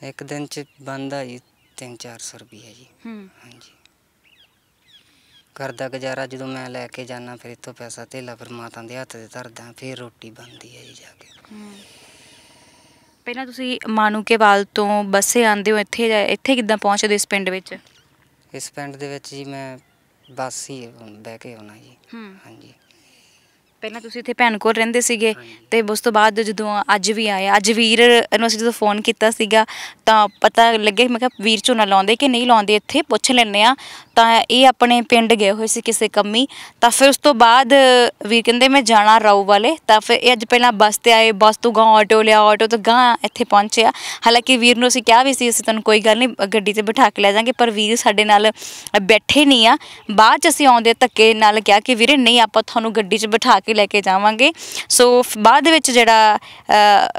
ਇੱਕ ਦਿਨ ਚ ਬੰਦਾ ਜੀ 3-400 ਰੁਪਏ ਜੀ ਹਾਂਜੀ ਘਰ ਦਾ ਗੁਜ਼ਾਰਾ ਜਦੋਂ ਮੈਂ ਲੈ ਕੇ ਜਾਣਾ ਫਿਰ ਇਤੋਂ ਪੈਸਾ ਧੇਲਾ ਫਿਰ ਮਾਤਾ ਦੇ ਹੱਥ ਦੇ ਧਰਦਾ ਫਿਰ ਰੋਟੀ ਬਣਦੀ ਹੈ ਜੀ ਜਾ ਕੇ ਪਹਿਲਾਂ ਤੁਸੀਂ ਮਾਨੂਕੇਵਾਲ ਤੋਂ ਬੱਸੇ ਆਂਦੇ ਹੋ ਇੱਥੇ ਇੱਥੇ ਕਿੱਦਾਂ ਪਹੁੰਚਦੇ ਇਸ ਪਿੰਡ ਵਿੱਚ ਇਸ ਪਿੰਡ ਦੇ ਵਿੱਚ ਜੀ ਮੈਂ ਬੱਸ ਹੀ ਬਹਿ ਕੇ ਆਉਣਾ ਜੀ ਹਾਂਜੀ ਪਹਿਲਾਂ ਤੁਸੀਂ ਇੱਥੇ ਭੈਣ ਕੋਲ ਰਹਿੰਦੇ ਸੀਗੇ ਤੇ ਉਸ ਤੋਂ ਬਾਅਦ ਜਦੋਂ ਅੱਜ ਵੀ ਆਏ ਅੱਜ ਵੀਰ ਨੂੰ ਅਸੀਂ ਜਦੋਂ ਫੋਨ ਕੀਤਾ ਸੀਗਾ ਤਾਂ ਪਤਾ ਲੱਗੇ ਮੈਂ ਕਿਹਾ ਵੀਰ ਨਾ ਲਾਉਂਦੇ ਕਿ ਨਹੀਂ ਲਾਉਂਦੇ ਇੱਥੇ ਪੁੱਛ ਲੈਣੇ ਆ ਤਾਂ ਇਹ ਆਪਣੇ ਪਿੰਡ ਗਏ ਹੋਏ ਸੀ ਕਿਸੇ ਕੰਮੀ ਤਾਂ ਫਿਰ ਉਸ ਤੋਂ ਬਾਅਦ ਵੀਰ ਕਹਿੰਦੇ ਮੈਂ ਜਾਣਾ ਰਾਉ ਵਾਲੇ ਤਾਂ ਫਿਰ ਇਹ ਅੱਜ ਪਹਿਲਾਂ ਬੱਸ ਤੇ ਆਏ ਬੱਸ ਤੋਂ ਗਾਂ ਆਟੋ ਲਿਆ ਆਟੋ ਤੋਂ ਗਾਂ ਇੱਥੇ ਪਹੁੰਚਿਆ ਹਾਲਾਂਕਿ ਵੀਰ ਨੂੰ ਅਸੀਂ ਕਿਹਾ ਵੀ ਸੀ ਅਸੀਂ ਤੁਹਾਨੂੰ ਕੋਈ ਗੱਲ ਨਹੀਂ ਗੱਡੀ ਤੇ ਬਿਠਾ ਕੇ ਲੈ ਜਾਾਂਗੇ ਪਰ ਵੀਰ ਸਾਡੇ ਨਾਲ ਬੈਠੇ ਨਹੀਂ ਆ ਬਾਅਦ ਚ ਅਸੀਂ ਆਉਂਦੇ ਧੱਕੇ ਨਾਲ ਕਿਹਾ ਕਿ ਵੀਰੇ ਨਹੀਂ ਆਪਾਂ ਤੁਹਾਨੂੰ ਗੱਡੀ 'ਚ ਬਿਠਾ ਕੇ ਲੈ ਕੇ ਜਾਵਾਂਗੇ ਸੋ ਬਾਅਦ ਵਿੱਚ ਜਿਹੜਾ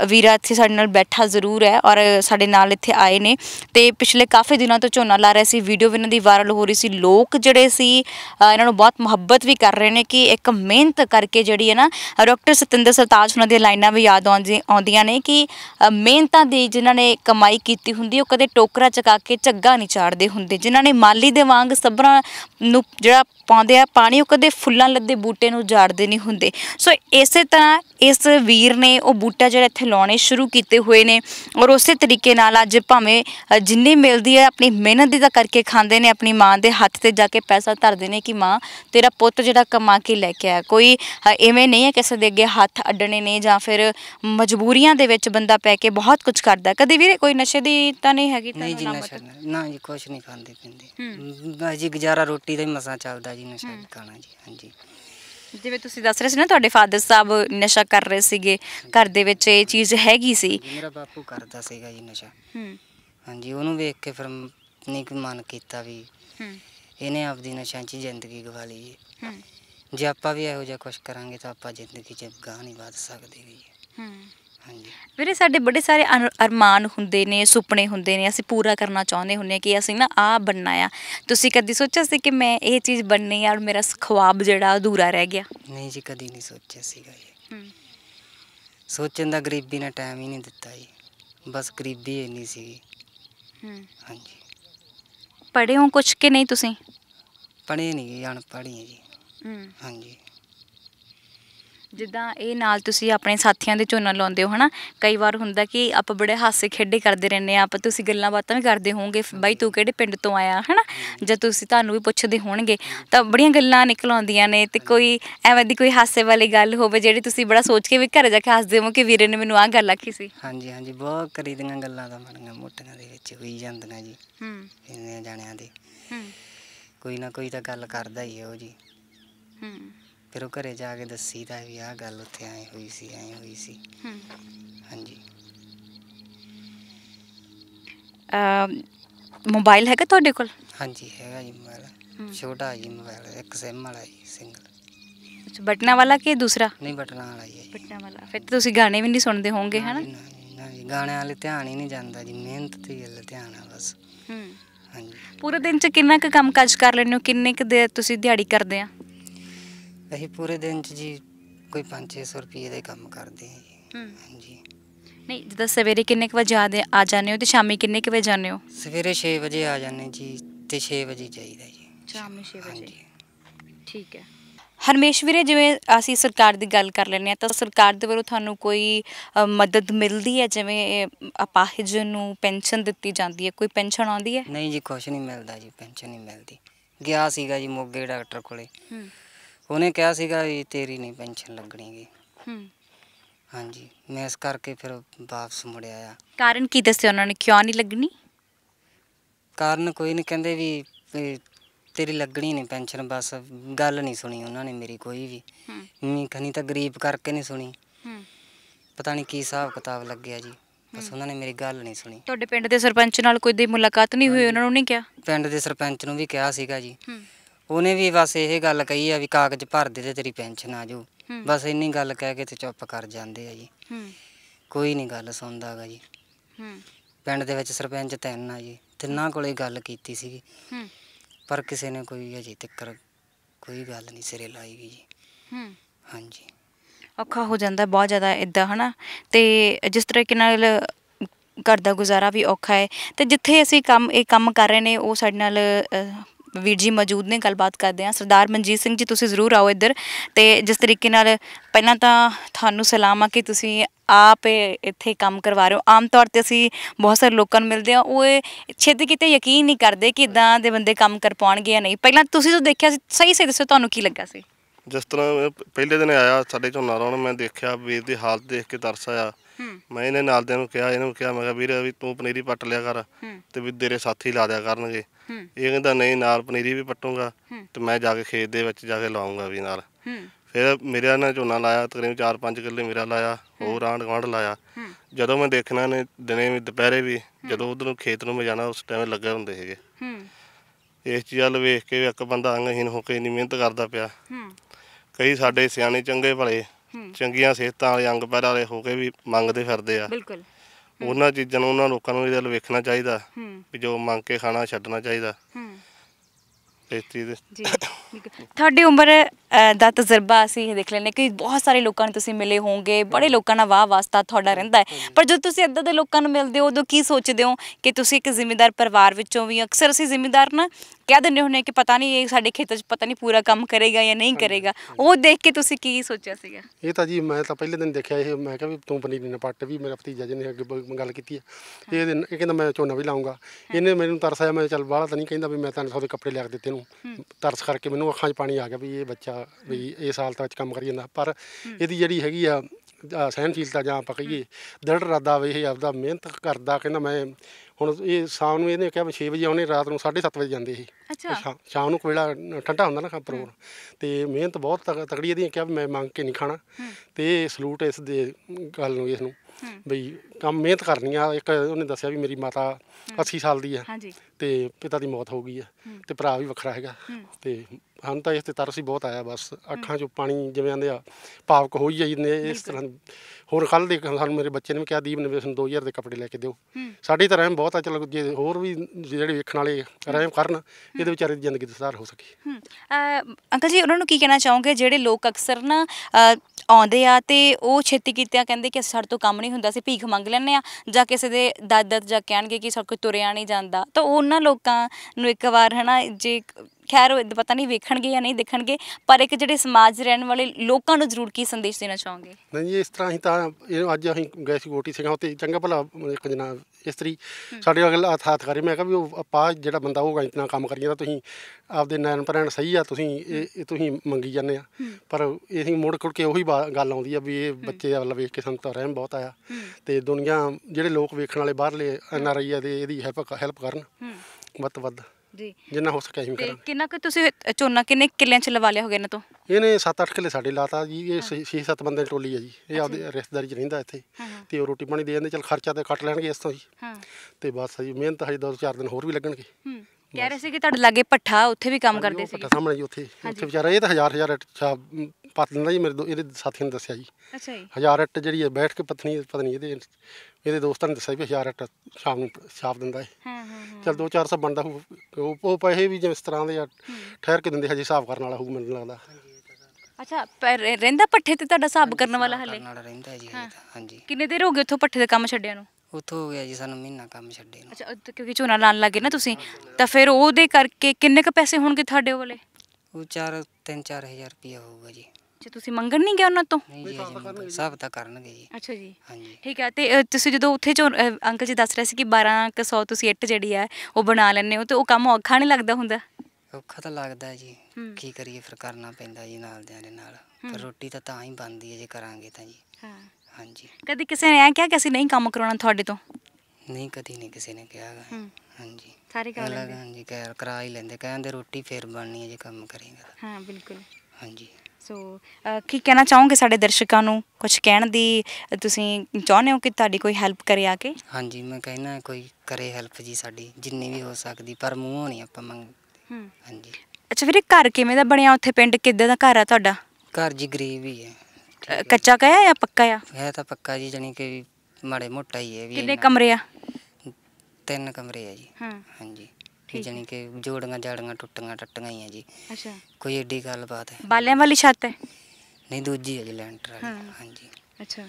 ਵੀਰਾ ਇੱਥੇ ਸਾਡੇ ਨਾਲ ਬੈਠਾ ਜ਼ਰੂਰ ਹੈ ਔਰ ਸਾਡੇ ਨਾਲ ਇੱਥੇ ਆਏ ਨੇ ਤੇ ਪਿਛਲੇ ਕਾਫੀ ਦਿਨਾਂ ਤੋਂ ਝੋਨਾ ਲਾ ਰਹੇ ਸੀ ਵੀਡੀਓ ਵੀ ਇਹਨਾਂ ਦੀ ਵਾਇਰਲ ਹੋ ਰਹੀ ਸੀ ਲੋਕ ਜਿਹੜੇ ਸੀ ਇਹਨਾਂ ਨੂੰ ਬਹੁਤ ਮੁਹੱਬਤ ਵੀ ਕਰ ਰਹੇ ਨੇ ਕਿ ਇੱਕ ਮਿਹਨਤ ਕਰਕੇ ਜਿਹੜੀ ਹੈ ਨਾ ਡਾਕਟਰ ਸਤਿੰਦਰ ਸਰਤਾਜ ਉਹਨਾਂ ਦੀਆਂ ਲਾਈਨਾਂ ਵੀ ਯਾਦ ਆਉਂਦੀਆਂ ਨੇ ਕਿ ਮਿਹਨਤਾਂ ਦੀ ਜਿਨ੍ਹਾਂ ਨੇ ਕਮਾਈ ਕੀਤੀ ਹੁੰਦੀ ਉਹ ਕਦੇ ਟੋਕਰਾ ਚਕਾ ਕੇ ਝੱਗਾ ਨਹੀਂ ਚਾੜਦੇ ਹੁੰਦੇ ਜਿਨ੍ਹਾਂ ਨੇ ਮਾਲੀ ਦੇ ਵਾਂਗ ਸਬਰਾਂ ਨੂੰ ਜਿਹੜਾ ਪਾਉਂਦੇ ਆ ਪਾਣੀ ਉਹ ਕਦੇ ਫੁੱਲਾਂ ਲੱਦੇ ਬੂਟੇ ਨੂੰ ਝਾੜਦੇ ਨਹੀਂ ਹੁੰਦੇ ਹੁੰਦੇ ਸੋ ਇਸੇ ਤਰ੍ਹਾਂ ਇਸ ਵੀਰ ਨੇ ਉਹ ਬੂਟਾ ਜਿਹੜਾ ਇੱਥੇ ਲਾਉਣੇ ਸ਼ੁਰੂ ਕੀਤੇ ਹੋਏ ਨੇ ਔਰ ਉਸੇ ਤਰੀਕੇ ਨਾਲ ਅੱਜ ਭਾਵੇਂ ਜਿੰਨੀ ਮਿਲਦੀ ਹੈ ਆਪਣੀ ਮਿਹਨਤ ਦੀ ਦਾ ਕਰਕੇ ਖਾਂਦੇ ਨੇ ਆਪਣੀ ਮਾਂ ਦੇ ਹੱਥ ਤੇ ਜਾ ਕੇ ਪੈਸਾ ਧਰਦੇ ਨੇ ਕਿ ਮਾਂ ਤੇਰਾ ਪੁੱਤ ਜਿਹੜਾ ਕਮਾ ਕੇ ਲੈ ਕੇ ਆਇਆ ਕੋਈ ਐਵੇਂ ਨਹੀਂ ਹੈ ਕਿਸੇ ਦੇ ਅੱਗੇ ਹੱਥ ਅੱਡਣੇ ਨੇ ਜਾਂ ਫਿਰ ਮਜਬੂਰੀਆਂ ਦੇ ਵਿੱਚ ਬੰਦਾ ਪੈ ਕੇ ਬਹੁਤ ਕੁਝ ਕਰਦਾ ਕਦੇ ਵੀਰੇ ਕੋਈ ਨਸ਼ੇ ਦੀ ਤਾਂ ਨਹੀਂ ਹੈਗੀ ਨਹੀਂ ਜੀ ਨਸ਼ਾ ਨਾ ਜੀ ਕੁਝ ਨਹੀਂ ਖਾਂਦੇ ਪਿੰਦੇ ਜੀ ਗੁਜ਼ਾਰਾ ਰੋਟੀ ਦਾ ਹੀ ਮਸਾ ਚੱਲਦਾ ਜੀ ਨਸ਼ਾ ਖਾਣਾ ਜੀ ਹਾਂਜੀ ਜਿਵੇਂ ਤੁਸੀਂ ਦੱਸ ਰਹੇ ਸੀ ਨਾ ਤੁਹਾਡੇ ਫਾਦਰ ਸਾਹਿਬ ਨਸ਼ਾ ਕਰ ਰਹੇ ਸੀਗੇ ਘਰ ਦੇ ਵਿੱਚ ਇਹ ਚੀਜ਼ ਹੈਗੀ ਸੀ ਮੇਰਾ ਬਾਪੂ ਕਰਦਾ ਸੀਗਾ ਜੀ ਨਸ਼ਾ ਹੂੰ ਹਾਂਜੀ ਉਹਨੂੰ ਵੇਖ ਕੇ ਫਿਰ ਨਹੀਂ ਮਨ ਕੀਤਾ ਵੀ ਹਾਂ ਇਹਨੇ ਆਪਦੀ ਨਸ਼ਾ 'ਚ ਜ਼ਿੰਦਗੀ ਗਵਾ ਲਈ ਜੇ ਆਪਾਂ ਵੀ ਇਹੋ ਜਿਹਾ ਕੁਝ ਕਰਾਂਗੇ ਤਾਂ ਆਪਾਂ ਜ਼ਿੰਦਗੀ 'ਚ ਗਾਹ ਨਹੀਂ ਵਧ ਸਕਦੇ ਵੀ ਹੂੰ ਵੀਰੇ ਸਾਡੇ ਬੜੇ ਸਾਰੇ ਅਰਮਾਨ ਹੁੰਦੇ ਨੇ ਸੁਪਨੇ ਹੁੰਦੇ ਨੇ ਅਸੀਂ ਪੂਰਾ ਕਰਨਾ ਚਾਹੁੰਦੇ ਹੁੰਨੇ ਕਿ ਅਸੀਂ ਨਾ ਆ ਬੰਨਾ ਆ ਤੁਸੀਂ ਕਦੀ ਸੋਚਿਆ ਸੀ ਕਿ ਮੈਂ ਇਹ ਚੀਜ਼ ਬਣਨੀ ਆ ਔਰ ਮੇਰਾ ਖੁਆਬ ਜਿਹੜਾ ਅਧੂਰਾ ਰਹਿ ਗਿਆ ਨਹੀਂ ਜੀ ਕਦੀ ਨਹੀਂ ਸੋਚਿਆ ਸੀਗਾ ਇਹ ਸੋਚਣ ਦਾ ਗਰੀਬੀ ਨੇ ਟਾਈਮ ਹੀ ਨਹੀਂ ਦਿੱਤਾ ਜੀ ਬਸ ਗਰੀਬੀ ਇੰਨੀ ਸੀ ਹਾਂਜੀ ਪੜ੍ਹੇ ਹੋ ਕੁਛ ਕਿ ਨਹੀਂ ਤੁਸੀਂ ਪੜ੍ਹੇ ਨਹੀਂ ਜੀ ਅਨਪੜ੍ਹ ਜੀ ਜੀ ਹਾਂਜੀ ਜਿੱਦਾਂ ਇਹ ਨਾਲ ਤੁਸੀਂ ਆਪਣੇ ਸਾਥੀਆਂ ਦੇ ਝੋਨਾ ਲਾਉਂਦੇ ਹੋ ਹਨਾ ਕਈ ਵਾਰ ਹੁੰਦਾ ਕਿ ਆਪਾਂ ਬੜੇ ਹਾਸੇ ਖੇਡੇ ਕਰਦੇ ਰਹਿੰਦੇ ਆ ਆਪਾਂ ਤੁਸੀਂ ਗੱਲਾਂ ਬਾਤਾਂ ਵੀ ਕਰਦੇ ਹੋਵੋਗੇ ਬਾਈ ਤੂੰ ਕਿਹੜੇ ਪਿੰਡ ਤੋਂ ਆਇਆ ਹਨਾ ਜਾਂ ਤੁਸੀਂ ਤੁਹਾਨੂੰ ਵੀ ਪੁੱਛਦੇ ਹੋਣਗੇ ਤਾਂ ਬੜੀਆਂ ਗੱਲਾਂ ਨਿਕਲ ਆਉਂਦੀਆਂ ਨੇ ਤੇ ਕੋਈ ਐਵੇਂ ਦੀ ਕੋਈ ਹਾਸੇ ਵਾਲੀ ਗੱਲ ਹੋਵੇ ਜਿਹੜੀ ਤੁਸੀਂ ਬੜਾ ਸੋਚ ਕੇ ਵੀ ਘਰੇ ਜਾ ਕੇ ਹੱਸਦੇ ਹੋ ਕਿ ਵੀਰੇ ਨੇ ਮੈਨੂੰ ਆਹ ਗੱਲ ਆਖੀ ਸੀ ਹਾਂਜੀ ਹਾਂਜੀ ਬਹੁਤ ਕਰੀਦੀਆਂ ਗੱਲਾਂ ਤਾਂ ਮੜੀਆਂ ਮੋਟੀਆਂ ਦੇ ਵਿੱਚ ਹੋਈ ਜਾਂਦੀਆਂ ਜੀ ਹੂੰ ਇੰਨੇ ਜਾਣਿਆਂ ਦੇ ਹੂੰ ਕੋਈ ਨਾ ਕੋਈ ਤਾਂ ਗੱਲ ਕਰਦਾ ਹੀ ਹੈ ਉਹ ਜੀ ਹੂੰ ਫਿਰ ਉਹ ਘਰੇ ਜਾ ਕੇ ਦੱਸੀਦਾ ਵੀ ਆਹ ਗੱਲ ਉੱਥੇ ਆਈ ਹੋਈ ਸੀ ਆਈ ਹੋਈ ਸੀ ਹਾਂ ਹਾਂਜੀ ਮੋਬਾਈਲ ਹੈਗਾ ਤੁਹਾਡੇ ਕੋਲ ਹਾਂਜੀ ਹੈਗਾ ਜੀ ਮੋਬਾਈਲ ਛੋਟਾ ਜੀ ਮੋਬਾਈਲ ਇੱਕ ਸਿਮ ਵਾਲਾ ਜੀ ਸਿੰਗਲ ਅੱਛਾ ਬਟਨਾ ਵਾਲਾ ਕਿ ਦੂਸਰਾ ਨਹੀਂ ਬਟਨਾ ਵਾਲਾ ਹੀ ਹੈ ਜੀ। ਬਟਨਾ ਵਾਲਾ ਫਿਰ ਤੁਸੀਂ ਗਾਣੇ ਵੀ ਨਹੀਂ ਸੁਣਦੇ ਹੋਵੋਗੇ ਹਨਾ ਨਾ ਜੀ, ਗਾਣਿਆਂ ਵਾਲੇ ਧਿਆਨ ਹੀ ਨਹੀਂ ਜਾਂਦਾ ਜੀ ਮਿਹਨਤ ਤੇ ਹੀ ਧਿਆਨ ਆ ਬਸ ਹਾਂਜੀ ਪੂਰੇ ਦਿਨ ਚ ਕਿੰਨਾ ਕੁ ਕੰਮ ਕਾਜ ਕਰ ਲੈਂਦੇ ਹੋ ਕਿੰਨੇ ਕੁ ਦੇ ਤੁਸੀਂ ਦਿਹਾੜੀ ਕਰਦੇ ਆ ਅਸੀਂ ਪੂਰੇ ਦਿਨ 'ਚ ਜੀ ਕੋਈ 5-600 ਰੁਪਏ ਦਾ ਕੰਮ ਕਰਦੇ ਹਾਂ ਜੀ ਹੂੰ ਹਾਂਜੀ ਨਹੀਂ ਜਦੋਂ ਸਵੇਰੇ ਕਿੰਨੇ ਕੁ ਵਜੇ ਆ ਜਾਂਦੇ ਹੋ ਤੇ ਸ਼ਾਮੀ ਕਿੰਨੇ ਕੁ ਵਜੇ ਜਾਂਦੇ ਹੋ ਸਵੇਰੇ 6 ਵਜੇ ਆ ਜਾਂਦੇ ਜੀ ਤੇ 6 ਵਜੇ ਜਾਈਦਾ ਜੀ ਸ਼ਾਮੀ 6 ਵਜੇ ਠੀਕ ਹੈ ਹਰਮੇਸ਼ ਵੀਰੇ ਜਿਵੇਂ ਅਸੀਂ ਸਰਕਾਰ ਦੀ ਗੱਲ ਕਰ ਲੈਨੇ ਆ ਤਾਂ ਸਰਕਾਰ ਦੇ ਵੱਲੋਂ ਤੁਹਾਨੂੰ ਕੋਈ ਮਦਦ ਮਿਲਦੀ ਹੈ ਜਿਵੇਂ ਅਪਾਹਜ ਨੂੰ ਪੈਨਸ਼ਨ ਦਿੱਤੀ ਜਾਂਦੀ ਹੈ ਕੋਈ ਪੈਨਸ਼ਨ ਆਉਂਦੀ ਹੈ ਨਹੀਂ ਜੀ ਕੁਝ ਨਹੀਂ ਮਿਲਦਾ ਜੀ ਪੈਨਸ਼ਨ ਨਹੀਂ ਮਿਲਦੀ ਗਿਆ ਸੀਗਾ ਜੀ ਮੋਗੇ ਡਾਕਟਰ ਕੋਲੇ ਹੂੰ ਉਹਨੇ ਕਿਹਾ ਸੀਗਾ ਵੀ ਤੇਰੀ ਨਹੀਂ ਪੈਨਸ਼ਨ ਲੱਗਣੀਗੀ ਹੂੰ ਹਾਂਜੀ ਮੈਂ ਇਸ ਕਰਕੇ ਫਿਰ ਵਾਪਸ ਮੁੜ ਆਇਆ ਕਾਰਨ ਕੀ ਦੱਸਿਆ ਉਹਨਾਂ ਨੇ ਕਿਉਂ ਨਹੀਂ ਲੱਗਣੀ ਕਾਰਨ ਕੋਈ ਨਹੀਂ ਕਹਿੰਦੇ ਵੀ ਤੇਰੀ ਲੱਗਣੀ ਨਹੀਂ ਪੈਨਸ਼ਨ ਬਸ ਗੱਲ ਨਹੀਂ ਸੁਣੀ ਉਹਨਾਂ ਨੇ ਮੇਰੀ ਕੋਈ ਵੀ ਨਹੀਂ ਖਣੀ ਤਾਂ ਗਰੀਬ ਕਰਕੇ ਨਹੀਂ ਸੁਣੀ ਹੂੰ ਪਤਾ ਨਹੀਂ ਕੀ ਹਿਸਾਬ ਕਿਤਾਬ ਲੱਗਿਆ ਜੀ ਬਸ ਉਹਨਾਂ ਨੇ ਮੇਰੀ ਗੱਲ ਨਹੀਂ ਸੁਣੀ ਤੁਹਾਡੇ ਪਿੰਡ ਦੇ ਸਰਪੰਚ ਨਾਲ ਕੋਈ ਦੀ ਮੁਲਾਕਾਤ ਨਹੀਂ ਹੋਈ ਉਹਨਾਂ ਨੂੰ ਨਹੀਂ ਕਿਹਾ ਪਿੰਡ ਦੇ ਸਰਪੰਚ ਨੂੰ ਵੀ ਕਿਹਾ ਸੀਗਾ ਜੀ ਉਹਨੇ ਵੀ ਬਸ ਇਹ ਗੱਲ ਕਹੀ ਆ ਵੀ ਕਾਗਜ਼ ਭਰ ਦੇ ਤੇ ਤੇਰੀ ਪੈਨਸ਼ਨ ਆ ਜੂ ਬਸ ਇੰਨੀ ਗੱਲ ਕਹਿ ਕੇ ਤੇ ਚੁੱਪ ਕਰ ਜਾਂਦੇ ਆ ਜੀ ਕੋਈ ਨਹੀਂ ਗੱਲ ਸੁਣਦਾਗਾ ਜੀ ਪਿੰਡ ਦੇ ਵਿੱਚ ਸਰਪੰਚ ਤਿੰਨ ਆ ਜੀ ਤਿੰਨਾਂ ਕੋਲੇ ਗੱਲ ਕੀਤੀ ਸੀਗੀ ਪਰ ਕਿਸੇ ਨੇ ਕੋਈ ਅਜੇ ਤੱਕ ਕੋਈ ਗੱਲ ਨਹੀਂ ਸਿਰੇ ਲਾਈ ਗਈ ਜੀ ਹਾਂਜੀ ਔਖਾ ਹੋ ਜਾਂਦਾ ਬਹੁਤ ਜ਼ਿਆਦਾ ਇਦਾਂ ਹਨਾ ਤੇ ਜਿਸ ਤਰੀਕੇ ਨਾਲ ਕਰਦਾ ਗੁਜ਼ਾਰਾ ਵੀ ਔਖਾ ਹੈ ਤੇ ਜਿੱਥੇ ਅਸੀਂ ਕੰਮ ਇਹ ਕੰਮ ਕਰ ਰਹੇ ਨੇ ਉਹ ਸਾਡੇ ਨਾਲ ਵੀਰ ਜੀ ਮੌਜੂਦ ਨੇ ਗੱਲਬਾਤ ਕਰਦੇ ਆ ਸਰਦਾਰ ਮਨਜੀਤ ਸਿੰਘ ਜੀ ਤੁਸੀਂ ਜ਼ਰੂਰ ਆਓ ਇੱਧਰ ਤੇ ਜਿਸ ਤਰੀਕੇ ਨਾਲ ਪਹਿਲਾਂ ਤਾਂ ਤੁਹਾਨੂੰ ਸਲਾਮ ਆ ਕਿ ਤੁਸੀਂ ਆਪ ਇੱਥੇ ਕੰਮ ਕਰਵਾ ਰਹੇ ਹੋ ਆਮ ਤੌਰ ਤੇ ਅਸੀਂ ਬਹੁਤ ਸਾਰੇ ਲੋਕਾਂ ਨੂੰ ਮਿਲਦੇ ਆ ਉਹ ਛੇਤੀ ਕਿਤੇ ਯਕੀਨ ਨਹੀਂ ਕਰਦੇ ਕਿ ਇਦਾਂ ਦੇ ਬੰਦੇ ਕੰਮ ਕਰ ਪਾਉਣਗੇ ਜਾਂ ਨਹੀਂ ਪਹਿਲਾਂ ਤੁਸੀਂ ਜੋ ਦੇਖਿਆ ਸੀ ਸਹੀ ਸਹੀ ਦੱਸੋ ਤੁਹਾਨੂੰ ਕੀ ਲੱਗਾ ਸੀ ਜਿਸ ਤਰ੍ਹਾਂ ਪਹਿਲੇ ਦਿਨ ਆਇਆ ਸਾਡੇ ਚੋਂ ਨਾਰਾਉਣ ਮੈਂ ਦੇਖਿਆ ਵੀਰ ਦੀ ਹਾਲਤ ਦੇਖ ਕੇ ਦਰਸ ਆਇਆ ਮੈਂ ਨਾਲ ਨਾਲਦਿਆਂ ਨੂੰ ਕਿਹਾ ਇਹਨੂੰ ਕਿਹਾ ਮੈਂ ਕਿਹਾ ਵੀਰ ਵੀ ਤੂੰ ਪਨੀਰੀ ਪੱਟ ਲਿਆ ਕਰ ਤੇ ਵੀ ਤੇਰੇ ਸਾਥੀ ਲਾ ਦਿਆ ਕਰਨਗੇ ਇਹ ਕਹਿੰਦਾ ਨਹੀਂ ਨਾਲ ਪਨੀਰੀ ਵੀ ਪੱਟੂਗਾ ਤੇ ਮੈਂ ਜਾ ਕੇ ਖੇਤ ਦੇ ਵਿੱਚ ਜਾ ਕੇ ਲਾਉਂਗਾ ਵੀ ਨਾਲ ਫਿਰ ਮੇਰਾ ਨਾਲ ਝੋਨਾ ਲਾਇਆ ਤਕਰੀਬਨ 4-5 ਕਿੱਲੇ ਮੇਰਾ ਲਾਇਆ ਹੋਰ ਆਂਡ ਗਵਾਂਡ ਲਾਇਆ ਜਦੋਂ ਮੈਂ ਦੇਖਣਾ ਨੇ ਦਿਨੇ ਵੀ ਦੁਪਹਿਰੇ ਵੀ ਜਦੋਂ ਉਧਰ ਨੂੰ ਖੇਤ ਨੂੰ ਮੈਂ ਜਾਣਾ ਉਸ ਟਾਈਮ ਲੱਗੇ ਹੁੰਦੇ ਹੈਗੇ ਇਸ ਚੀਜ਼ ਨੂੰ ਵੇਖ ਕੇ ਇੱਕ ਬੰਦਾ ਅੰਗਹੀਨ ਹੋ ਕੇ ਇੰਨੀ ਮਿਹਨਤ ਕਰਦਾ ਪਿਆ ਕਈ ਸਾਡੇ ਸਿਆਣੇ ਚੰਗੇ ਭਲੇ ਚੰਗੀਆਂ ਸਿਹਤਾਂ ਵਾਲੇ ਅੰਗ ਪੈਰਾਂ ਵਾਲੇ ਹੋ ਕੇ ਵੀ ਮੰਗਦੇ ਫਿਰਦੇ ਆ ਬਿਲਕੁਲ ਉਹਨਾਂ ਚੀਜ਼ਾਂ ਨੂੰ ਉਹਨਾਂ ਲੋਕਾਂ ਨੂੰ ਇਹਦੇ ਵੇਖਣਾ ਚਾਹੀਦਾ ਵੀ ਜੋ ਮੰਗ ਕੇ ਖਾਣਾ ਛੱਡਣਾ ਚਾਹੀਦਾ 33 ਦੇ ਜੀ ਤੁਹਾਡੀ ਉਮਰ ਦਾ ਤਜਰਬਾ ਅਸੀਂ ਇਹ ਦੇਖ ਲੈਨੇ ਕਿ ਬਹੁਤ ਸਾਰੇ ਲੋਕਾਂ ਨੂੰ ਤੁਸੀਂ ਮਿਲੇ ਹੋਵੋਗੇ ਬੜੇ ਲੋਕਾਂ ਨਾਲ ਵਾਹ ਵਾਸਤਾ ਤੁਹਾਡਾ ਰਹਿੰਦਾ ਹੈ ਪਰ ਜਦ ਤੁਸੀਂ ਇੱਦਾਂ ਦੇ ਲੋਕਾਂ ਨੂੰ ਮਿਲਦੇ ਹੋ ਉਦੋਂ ਕੀ ਸੋਚਦੇ ਹੋ ਕਿ ਤੁਸੀਂ ਇੱਕ ਜ਼ਿੰਮੇਦਾਰ ਪਰਿਵਾਰ ਵਿੱਚੋਂ ਵੀ ਅਕਸਰ ਅਸੀਂ ਜ਼ਿੰਮੇਦਾਰ ਨਾ ਕਹਿ ਦਿੰਦੇ ਹੁੰਨੇ ਕਿ ਪਤਾ ਨਹੀਂ ਇਹ ਸਾਡੇ ਖੇਤ 'ਚ ਪਤਾ ਨਹੀਂ ਪੂਰਾ ਕੰਮ ਕਰੇਗਾ ਜਾਂ ਨਹੀਂ ਕਰੇਗਾ ਉਹ ਦੇਖ ਕੇ ਤੁਸੀਂ ਕੀ ਸੋਚਿਆ ਸੀਗਾ ਇਹ ਤਾਂ ਜੀ ਮੈਂ ਤਾਂ ਪਹਿਲੇ ਦਿਨ ਦੇਖਿਆ ਇਹ ਮੈਂ ਕਿਹਾ ਵੀ ਤੂੰ ਪਨੀਰੀ ਨਾ ਪੱਟ ਵੀ ਮੇਰਾ ਭਤੀਜਾ ਜਿਹਨੇ ਅੱਗੇ ਗੱਲ ਕੀਤੀ ਹੈ ਇਹ ਦਿਨ ਇਹ ਕਹਿੰਦਾ ਮੈਂ ਝੋਨਾ ਵੀ ਲਾਉਂਗਾ ਇਹਨੇ ਮੈਨੂੰ ਤਰਸਾਇਆ ਮੈਂ ਚੱਲ ਬਾਹਲਾ ਤਾਂ ਨਹੀਂ ਕਹਿੰਦਾ ਵੀ ਮੈਂ ਤਾਂ 100 ਕੱਪੜੇ ਲਿਆ ਕੇ ਦਿੱਤੇ ਨੂੰ ਨੂੰ ਤਰਸ ਕਰਕੇ ਮੈਨੂੰ ਅੱਖਾਂ 'ਚ ਪਾਣੀ ਆ ਗਿਆ ਵੀ ਇਹ ਬੱਚਾ ਵੀ ਇਸ ਹਾਲਤ ਵਿੱਚ ਕੰਮ ਕਰੀ ਜਾਂਦਾ ਪਰ ਇਹਦੀ ਜਿਹੜੀ ਹੈਗੀ ਆ ਸਹਿਨਸ਼ੀਲਤਾ ਜਾਂ ਆਪਾਂ ਕਹੀਏ ਦ੍ਰਿੜ ਇਰਾਦਾ ਵੇ ਇਹ ਆਪਦਾ ਮਿਹਨਤ ਕਰਦਾ ਕਹਿੰਦਾ ਮੈਂ ਹੁਣ ਇਹ ਸ਼ਾਮ ਨੂੰ ਇਹਨੇ ਕਿਹਾ 6 ਵਜੇ ਆਉਣੇ ਰਾਤ ਨੂੰ 7:30 ਵਜੇ ਜਾਂਦੇ ਸੀ ਅੱਛਾ ਸ਼ਾਮ ਨੂੰ ਕੋਈਲਾ ਠੰਡਾ ਹੁੰਦਾ ਨਾ ਖਾ ਪ੍ਰੋਗਰਾਮ ਤੇ ਮਿਹਨਤ ਬਹੁਤ ਤਕੜੀ ਇਹਦੀ ਕਿਹਾ ਮੈਂ ਮੰਗ ਕੇ ਨਹੀਂ ਖਾਣਾ ਤੇ ਸਲੂਟ ਇਸ ਦੇ ਗੱਲ ਨੂੰ ਇਸ ਨੂੰ ਬਈ ਕੰਮ ਮਿਹਨਤ ਕਰਨੀ ਆ ਇੱਕ ਉਹਨੇ ਦੱਸਿਆ ਵੀ ਮੇਰੀ ਮਾਤਾ 80 ਸਾਲ ਦੀ ਆ ਹਾਂਜੀ ਤੇ ਪਿਤਾ ਦੀ ਮੌਤ ਹੋ ਗਈ ਆ ਤੇ ਭਰਾ ਵੀ ਵੱਖਰਾ ਹੈਗਾ ਤੇ ਹਨ ਤਾਂ ਇਸ ਤੇ ਤਰਸ ਹੀ ਬਹੁਤ ਆਇਆ ਬਸ ਅੱਖਾਂ 'ਚੋਂ ਪਾਣੀ ਜਿਵੇਂ ਆਂਦੇ ਆ ਭਾਵਕ ਹੋਈ ਜਾਂਦੇ ਇਸ ਤਰ੍ਹਾਂ ਹੋਰ ਕੱਲ ਦੇ ਸਾਨੂੰ ਮੇਰੇ ਬੱਚੇ ਨੇ ਕਿਹਾ ਦੀਪ ਨਵੇਸ਼ਨ 2000 ਦੇ ਕੱਪੜੇ ਲੈ ਕੇ ਦਿਓ ਸਾਡੀ ਤਾਂ ਰਹਿਮ ਬਹੁਤ ਆ ਚਲੋ ਜੇ ਹੋਰ ਵੀ ਜਿਹੜੇ ਵੇਖਣ ਵਾਲੇ ਰਹਿਮ ਕਰਨ ਇਹਦੇ ਵਿਚਾਰੇ ਦੀ ਜ਼ਿੰਦਗੀ ਦਸਾਰ ਹੋ ਸਕੇ ਅੰਕਲ ਜੀ ਉਹਨਾਂ ਨੂੰ ਕੀ ਕਹਿਣਾ ਚਾਹੋਗੇ ਜਿਹੜੇ ਲੋਕ ਅਕਸਰ ਨਾ ਆਉਂਦੇ ਆ ਤੇ ਉਹ ਛੇਤੀ ਕੀਤਿਆਂ ਕਹਿੰਦੇ ਕਿ ਸਾਡੇ ਤੋਂ ਕੰਮ ਨਹੀਂ ਹੁੰਦਾ ਸੀ ਭੀਖ ਮੰਗ ਲੈਣੇ ਆ ਜਾਂ ਕਿਸੇ ਦੇ ਦਾਦਤ ਜਾਂ ਕਹਿਣਗੇ ਕਿ ਸਭ ਕੁਝ ਤੁਰਿਆ ਨਹੀਂ ਜਾਂਦਾ ਤਾਂ ਉਹਨਾਂ ਲੋਕਾਂ ਨੂੰ ਇੱਕ ਵਾਰ ਹਨਾ ਜੇ ਖੈਰ ਪਤਾ ਨਹੀਂ ਵੇਖਣਗੇ ਜਾਂ ਨਹੀਂ ਦੇਖਣਗੇ ਪਰ ਇੱਕ ਜਿਹੜੇ ਸਮਾਜ ਰਹਿਣ ਵਾਲੇ ਲੋਕਾਂ ਨੂੰ ਜ਼ਰੂਰ ਕੀ ਸੰਦੇਸ਼ ਦੇਣਾ ਚਾਹੋਗੇ ਨਹੀਂ ਇਸ ਤਰ੍ਹਾਂ ਹੀ ਤਾਂ ਇਹ ਅੱਜ ਅਸੀਂ ਗਏ ਸੀ ਗੋਟੀ ਸਿੰਘਾਂ ਉੱਤੇ ਚੰਗਾ ਭਲਾ ਇੱਕ ਜਨਾਬ ਇਸਤਰੀ ਸਾਡੇ ਅਗਲ ਹੱਥ ਕਰੇ ਮੈਂ ਕਿਹਾ ਵੀ ਉਹ ਆਪਾ ਜਿਹੜਾ ਬੰਦਾ ਹੋਗਾ ਇਤਨਾ ਕੰਮ ਕਰੀ ਜਾਂਦਾ ਤੁਸੀਂ ਆਪਦੇ ਨੈਣ ਪ੍ਰੈਣ ਸਹੀ ਆ ਤੁਸੀਂ ਇਹ ਤੁਸੀਂ ਮੰਗੀ ਜਾਂਦੇ ਆ ਪਰ ਇਹ ਮੋੜ ਕੁੜ ਕੇ ਉਹੀ ਗੱਲ ਆਉਂਦੀ ਆ ਵੀ ਇਹ ਬੱਚੇ ਵੱਲ ਵੇਖ ਕੇ ਸੰਤ ਰਹਿਮ ਬਹੁਤ ਆਇਆ ਤੇ ਦੁਨੀਆ ਜਿਹੜੇ ਲੋਕ ਵੇਖਣ ਵਾਲੇ ਬਾਹਰਲੇ ਐਨ ਆਰ ਆਈ ਆ ਦੇ ਇਹਦੀ ਹੈਲਪ ਹੈਲਪ ਕਰਨ ਵੱਤ ਵੱਦ ਜੀ ਜਿੰਨਾ ਹੋ ਸਕਿਆ ਅਸੀਂ ਤੇ ਕਰਾਂਗੇ ਕਿੰਨਾ ਕੁ ਤੁਸੀਂ ਝੋਨਾ ਕਿੰਨੇ ਕਿੱਲਿਆਂ ਚ ਲਵਾ ਲਿਆ ਹੋਗੇ ਇਹਨਾਂ ਤੋਂ ਇਹਨੇ 7-8 ਕਿੱਲੇ ਸਾਡੇ ਲਾਤਾ ਜੀ ਇਹ 6-7 ਬੰਦੇ ਦੀ ਟੋਲੀ ਹੈ ਜੀ ਇਹ ਆਪਦੇ ਰਿਸ਼ਤੇਦਾਰੀ ਚ ਰਹਿੰਦਾ ਇੱਥੇ ਤੇ ਉਹ ਰੋਟੀ ਪਾਣੀ ਦੇ ਜਾਂਦੇ ਚਲ ਖਰਚਾ ਤੇ ਕੱਟ ਲੈਣਗੇ ਇਸ ਤੋਂ ਜੀ ਹਾਂ ਤੇ ਬਸ ਜੀ ਮਿਹਨਤ ਹਜੇ ਦੋ ਚਾਰ ਦਿਨ ਹੋਰ ਵੀ ਲੱਗਣਗੇ ਹੂੰ ਕਹਿ ਰਹੇ ਸੀ ਕਿ ਤੁਹਾਡੇ ਲਾਗੇ ਪੱਠਾ ਉੱਥੇ ਵੀ ਕੰਮ ਕਰਦੇ ਸੀ ਪੱਠਾ ਸਾਹਮਣੇ ਜੀ ਉੱਥੇ ਉੱਥੇ ਵਿਚਾਰਾ ਇਹ ਤਾਂ ਹਜ਼ਾਰ ਹਜ਼ਾਰ ਅੱਛਾ ਪਤ ਦਿੰਦਾ ਜੀ ਮੇਰੇ ਦੋ ਇਹਦੇ ਸਾਥੀਆਂ ਨੇ ਦੱਸਿਆ ਜੀ ਅੱਛਾ ਜੀ ਹਜ਼ਾਰ ਅੱਟ ਜਿਹੜੀ ਹੈ ਬੈਠ ਕੇ ਪਤਨੀ ਪਤਨੀ ਇਹਦੇ ਇਹਦੇ ਦੋਸਤਾਂ ਨੇ ਦੱਸਿਆ ਵੀ ਹਜ਼ਾਰ ਆਟਾ ਸ਼ਾਮ ਨੂੰ ਛਾਪ ਦਿੰਦਾ ਹੈ ਹਾਂ ਹਾਂ ਚਲ 2-400 ਬਣਦਾ ਹੋਊ ਉਹ ਉਹ ਪੈਸੇ ਵੀ ਜਿਵੇਂ ਇਸ ਤਰ੍ਹਾਂ ਦੇ ਠਹਿਰ ਕੇ ਦਿੰਦੇ ਹਜੇ ਹਿਸਾਬ ਕਰਨ ਵਾਲਾ ਹੋਊ ਮੈਨੂੰ ਲੱਗਦਾ ਅੱਛਾ ਪਰ ਰਹਿੰਦਾ ਪੱਠੇ ਤੇ ਤੁਹਾਡਾ ਹਿਸਾਬ ਕਰਨ ਵਾਲਾ ਹਲੇ ਨਾਲ ਰਹਿੰਦਾ ਜੀ ਹਾਂਜੀ ਕਿੰਨੇ ਦੇਰ ਹੋ ਗਏ ਉੱਥੋਂ ਪੱਠੇ ਦੇ ਕੰਮ ਛੱਡਿਆ ਨੂੰ ਉੱਥੋਂ ਹੋ ਗਿਆ ਜੀ ਸਾਨੂੰ ਮਹੀਨਾ ਕੰਮ ਛੱਡੇ ਨੂੰ ਅੱਛਾ ਕਿਉਂਕਿ ਝੋਨਾ ਲਾਣ ਲੱਗੇ ਨਾ ਤੁਸੀਂ ਤਾਂ ਫਿਰ ਉਹਦੇ ਕਰਕੇ ਕਿੰਨੇ ਕ ਪੈਸੇ ਹੋਣਗੇ ਤੁਹਾਡੇ ਕੋਲੇ ਉਹ 4 3-4000 ਰੁਪਏ ਹੋਊਗਾ ਜੀ ਜੇ ਤੁਸੀਂ ਮੰਗਣ ਨਹੀਂ ਗਏ ਉਹਨਾਂ ਤੋਂ ਸਭ ਤਾਂ ਕਰਨਗੇ ਜੀ ਅੱਛਾ ਜੀ ਹਾਂਜੀ ਠੀਕ ਹੈ ਤੇ ਤੁਸੀਂ ਜਦੋਂ ਉੱਥੇ ਚ ਅੰਕਲ ਜੀ ਦੱਸ ਰਹੇ ਸੀ ਕਿ 12 ਕ 100 ਤੁਸੀਂ ਇੱਟ ਜਿਹੜੀ ਹੈ ਉਹ ਬਣਾ ਲੈਣੇ ਹੋ ਤੇ ਉਹ ਕੰਮ ਔਖਾ ਨਹੀਂ ਲੱਗਦਾ ਹੁੰਦਾ ਔਖਾ ਤਾਂ ਲੱਗਦਾ ਜੀ ਕੀ ਕਰੀਏ ਫਿਰ ਕਰਨਾ ਪੈਂਦਾ ਜੀ ਨਾਲ ਦੇ ਨਾਲ ਪਰ ਰੋਟੀ ਤਾਂ ਤਾਂ ਹੀ ਬਣਦੀ ਹੈ ਜੇ ਕਰਾਂਗੇ ਤਾਂ ਜੀ ਹਾਂ ਹਾਂਜੀ ਕਦੀ ਕਿਸੇ ਨੇ ਐ ਕਿਹਾ ਕਿ ਅਸੀਂ ਨਹੀਂ ਕੰਮ ਕਰਾਉਣਾ ਤੁਹਾਡੇ ਤੋਂ ਨਹੀਂ ਕਦੀ ਨਹੀਂ ਕਿਸੇ ਨੇ ਕਿਹਾ ਹਾਂਜੀ ਸਾਰੇ ਕਰ ਲੈਂਦੇ ਹਾਂਜੀ ਕਹਿ- ਕਰਾ ਹੀ ਲੈਂਦੇ ਕਹਿੰਦੇ ਰੋਟੀ ਫੇਰ ਬਣਨੀ ਹੈ ਜੇ ਕੰਮ ਕਰੇਗਾ ਹਾਂ ਬਿਲਕੁਲ ਹਾਂਜੀ ਸੋ ਕੀ ਕਹਿਣਾ ਚਾਹੋਗੇ ਸਾਡੇ ਦਰਸ਼ਕਾਂ ਨੂੰ ਕੁਝ ਕਹਿਣ ਦੀ ਤੁਸੀਂ ਚਾਹੁੰਦੇ ਹੋ ਕਿ ਤੁਹਾਡੀ ਕੋਈ ਹੈਲਪ ਕਰੇ ਆ ਕੇ ਹਾਂਜੀ ਮੈਂ ਕਹਿਣਾ ਕੋਈ ਕਰੇ ਹੈਲਪ ਜੀ ਸਾਡੀ ਜਿੰਨੀ ਵੀ ਹੋ ਸਕਦੀ ਪਰ ਮੂੰਹੋਂ ਨਹੀਂ ਆਪਾਂ ਮੰਗ ਹਾਂਜੀ ਅੱਛਾ ਵੀਰੇ ਘਰ ਕਿਵੇਂ ਦਾ ਬਣਿਆ ਉੱਥੇ ਪਿੰਡ ਕਿੱਦਾਂ ਦਾ ਘਰ ਆ ਤੁਹਾਡਾ ਘਰ ਜੀ ਗਰੀਬ ਹੀ ਹੈ ਕੱਚਾ ਕਹਿਆ ਜਾਂ ਪੱਕਾ ਆ ਹੈ ਤਾਂ ਪੱਕਾ ਜੀ ਜਣੀ ਕਿ ਮਾੜੇ ਮੋਟਾ ਹੀ ਹੈ ਵੀ ਕਿੰਨੇ ਕਮਰੇ ਆ ਤਿੰਨ ਕਮਰੇ ਆ ਜੀ ਹਾਂਜੀ ਠੀਕ ਜਾਨੀ ਕਿ ਜੋੜੀਆਂ ਜਾੜੀਆਂ ਟੁੱਟੀਆਂ ਟੱਟੀਆਂ ਹੀ ਆ ਜੀ ਅੱਛਾ ਕੋਈ ਏਡੀ ਗੱਲ ਬਾਤ ਹੈ ਬਾਲਿਆਂ ਵਾਲੀ ਛੱਤ ਹੈ ਨਹੀਂ ਦੂਜੀ ਹੈ ਜੀ ਲੈਂਟਰ ਵਾਲੀ ਹਾਂ। ਹਾਂਜੀ ਅੱਛਾ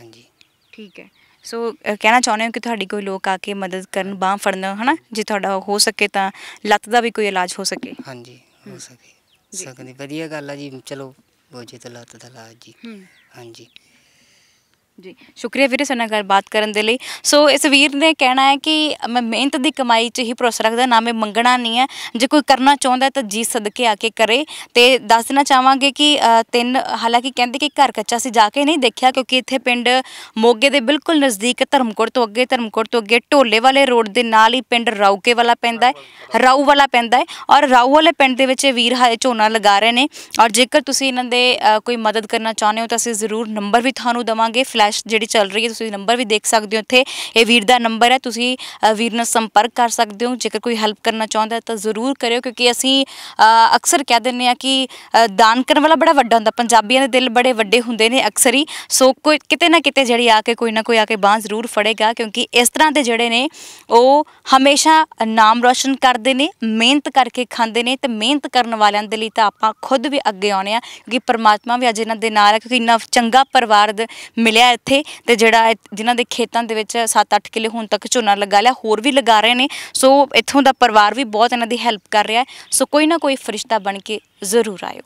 ਹਾਂਜੀ ਠੀਕ ਹੈ ਸੋ ਕਹਿਣਾ ਚਾਹੁੰਦੇ ਹਾਂ ਕਿ ਤੁਹਾਡੀ ਕੋਈ ਲੋਕ ਆ ਕੇ ਮਦਦ ਕਰਨ ਬਾਹ ਫੜਨ ਹਨਾ ਜੇ ਤੁਹਾਡਾ ਹੋ ਸਕੇ ਤਾਂ ਲੱਤ ਦਾ ਵੀ ਕੋਈ ਇਲਾਜ ਹੋ ਸਕੇ ਹਾਂਜੀ ਹੋ ਸਕੇ ਸਕਦੀ ਵਧੀਆ ਗੱਲ ਆ ਜੀ ਚਲੋ ਬੋਝੇ ਤੇ ਲੱਤ ਦਾ ਇਲਾਜ ਜੀ ਹਾਂਜੀ ਜੀ ਸ਼ੁਕਰੀਆ ਵੀਰੇ ਸਾਡੇ ਨਾਲ ਗੱਲਬਾਤ ਕਰਨ ਦੇ ਲਈ ਸੋ ਇਸ ਵੀਰ ਨੇ ਕਹਿਣਾ ਹੈ ਕਿ ਮੈਂ ਮਿਹਨਤ ਦੀ ਕਮਾਈ 'ਚ ਹੀ ਭਰੋਸਾ ਰੱਖਦਾ ਨਾ ਮੈਂ ਮੰਗਣਾ ਨਹੀਂ ਹੈ ਜੇ ਕੋਈ ਕਰਨਾ ਚਾਹੁੰਦਾ ਤਾਂ ਜੀ ਸਦਕੇ ਆ ਕੇ ਕਰੇ ਤੇ ਦੱਸ ਦੇਣਾ ਚਾਹਾਂਗੇ ਕਿ ਤਿੰਨ ਹਾਲਾਂਕਿ ਕਹਿੰਦੇ ਕਿ ਘਰ ਕੱਚਾ ਸੀ ਜਾ ਕੇ ਨਹੀਂ ਦੇਖਿਆ ਕਿਉਂਕਿ ਇੱਥੇ ਪਿੰਡ ਮੋਗੇ ਦੇ ਬਿਲਕੁਲ ਨਜ਼ਦੀਕ ਧਰਮਕੋਟ ਤੋਂ ਅੱਗੇ ਧਰਮਕੋਟ ਤੋਂ ਅੱਗੇ ਢੋਲੇ ਵਾਲੇ ਰੋਡ ਦੇ ਨਾਲ ਹੀ ਪਿੰਡ ਰਾਉਕੇ ਵਾਲਾ ਪੈਂਦਾ ਹੈ ਰਾਉ ਵਾਲਾ ਪੈਂਦਾ ਹੈ ਔਰ ਰਾਉ ਵਾਲੇ ਪਿੰਡ ਦੇ ਵਿੱਚ ਵੀਰ ਹਾਏ ਝੋਨਾ ਲਗਾ ਰਹੇ ਨੇ ਔਰ ਜੇਕਰ ਤੁਸੀਂ ਇਹਨਾਂ ਦੇ ਕੋਈ ਮਦਦ ਕਰਨਾ ਚਾਹੁੰਦੇ ਹੋ ਤਾਂ ਅਸੀਂ ਜ਼ਰੂਰ ਨੰਬਰ ਵੀ ਤੁਹਾਨੂੰ ਦਵਾਂਗੇ ਫਲੈਸ਼ ਜਿਹੜੀ ਚੱਲ ਰਹੀ ਹੈ ਤੁਸੀਂ ਨੰਬਰ ਵੀ ਦੇਖ ਸਕਦੇ ਹੋ ਇੱਥੇ ਇਹ ਵੀਰ ਦਾ ਨੰਬਰ ਹੈ ਤੁਸੀਂ ਵੀਰ ਨਾਲ ਸੰਪਰਕ ਕਰ ਸਕਦੇ ਹੋ ਜੇਕਰ ਕੋਈ ਹੈਲਪ ਕਰਨਾ ਚਾਹੁੰਦਾ ਤਾਂ ਜ਼ਰੂਰ ਕਰਿਓ ਕਿਉਂਕਿ ਅਸੀਂ ਅਕਸਰ ਕਹਿ ਦਿੰਨੇ ਆ ਕਿ ਦਾਨ ਕਰਨ ਵਾਲਾ ਬੜਾ ਵੱਡਾ ਹੁੰਦਾ ਪੰਜਾਬੀਆਂ ਦੇ ਦਿਲ ਬੜੇ ਵੱਡੇ ਹੁੰਦੇ ਨੇ ਅਕਸਰ ਹੀ ਸੋ ਕੋਈ ਕਿਤੇ ਨਾ ਕਿਤੇ ਜਿਹੜੀ ਆ ਕੇ ਕੋਈ ਨਾ ਕੋਈ ਆ ਕੇ ਬਾਹ ਜ਼ਰੂਰ ਫੜੇਗਾ ਕਿਉਂਕਿ ਇਸ ਤਰ੍ਹਾਂ ਦੇ ਜਿਹੜੇ ਨੇ ਉਹ ਹਮੇਸ਼ਾ ਨਾਮ ਰੋਸ਼ਨ ਕਰਦੇ ਨੇ ਮਿਹਨਤ ਕਰਕੇ ਖਾਂਦੇ ਨੇ ਤੇ ਮਿਹਨਤ ਕਰਨ ਵਾਲਿਆਂ ਦੇ ਲਈ ਤਾਂ ਆਪਾਂ ਖੁਦ ਵੀ ਅੱਗੇ ਆਉਣੇ ਆ ਕਿਉਂਕਿ ਪਰਮਾਤਮਾ ਵੀ ਅਜੇ ਇਹਨਾਂ ਦੇ ਨਾਲ ਹੈ ਕਿਉਂਕਿ ਇੰਨਾ ਚੰਗਾ ਪਰਿਵਾਰ ਮਿਲਿਆ ਹੈ ਇੱਥੇ ਤੇ ਜਿਹੜਾ ਜਿਨ੍ਹਾਂ ਦੇ ਖੇਤਾਂ ਦੇ ਵਿੱਚ 7-8 ਕਿਲੇ ਹੁਣ ਤੱਕ ਝੋਨਾ ਲਗਾ ਲਿਆ ਹੋਰ ਵੀ ਲਗਾ ਰਹੇ ਨੇ ਸੋ ਇੱਥੋਂ ਦਾ ਪਰਿਵਾਰ ਵੀ ਬਹੁਤ ਇਹਨਾਂ ਦੀ ਹੈਲਪ ਕਰ ਰਿਹਾ ਸੋ ਕੋਈ ਨਾ ਕੋਈ ਫਰਿਸ਼ਤਾ ਬਣ ਕੇ ਜ਼ਰੂਰ ਆਇਓ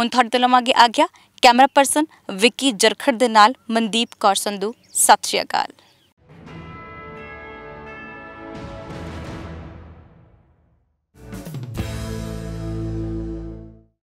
ਹੁਣ ਤੁਹਾਡੇ ਤੋਂ ਲਵਾਂਗੇ ਆਗਿਆ ਕੈਮਰਾ ਪਰਸਨ ਵਿੱਕੀ ਜਰਖੜ ਦੇ ਨਾਲ ਮਨਦੀਪ ਕੌਰ ਸੰਧੂ ਸਤਿ ਸ਼੍ਰੀ ਅਕਾਲ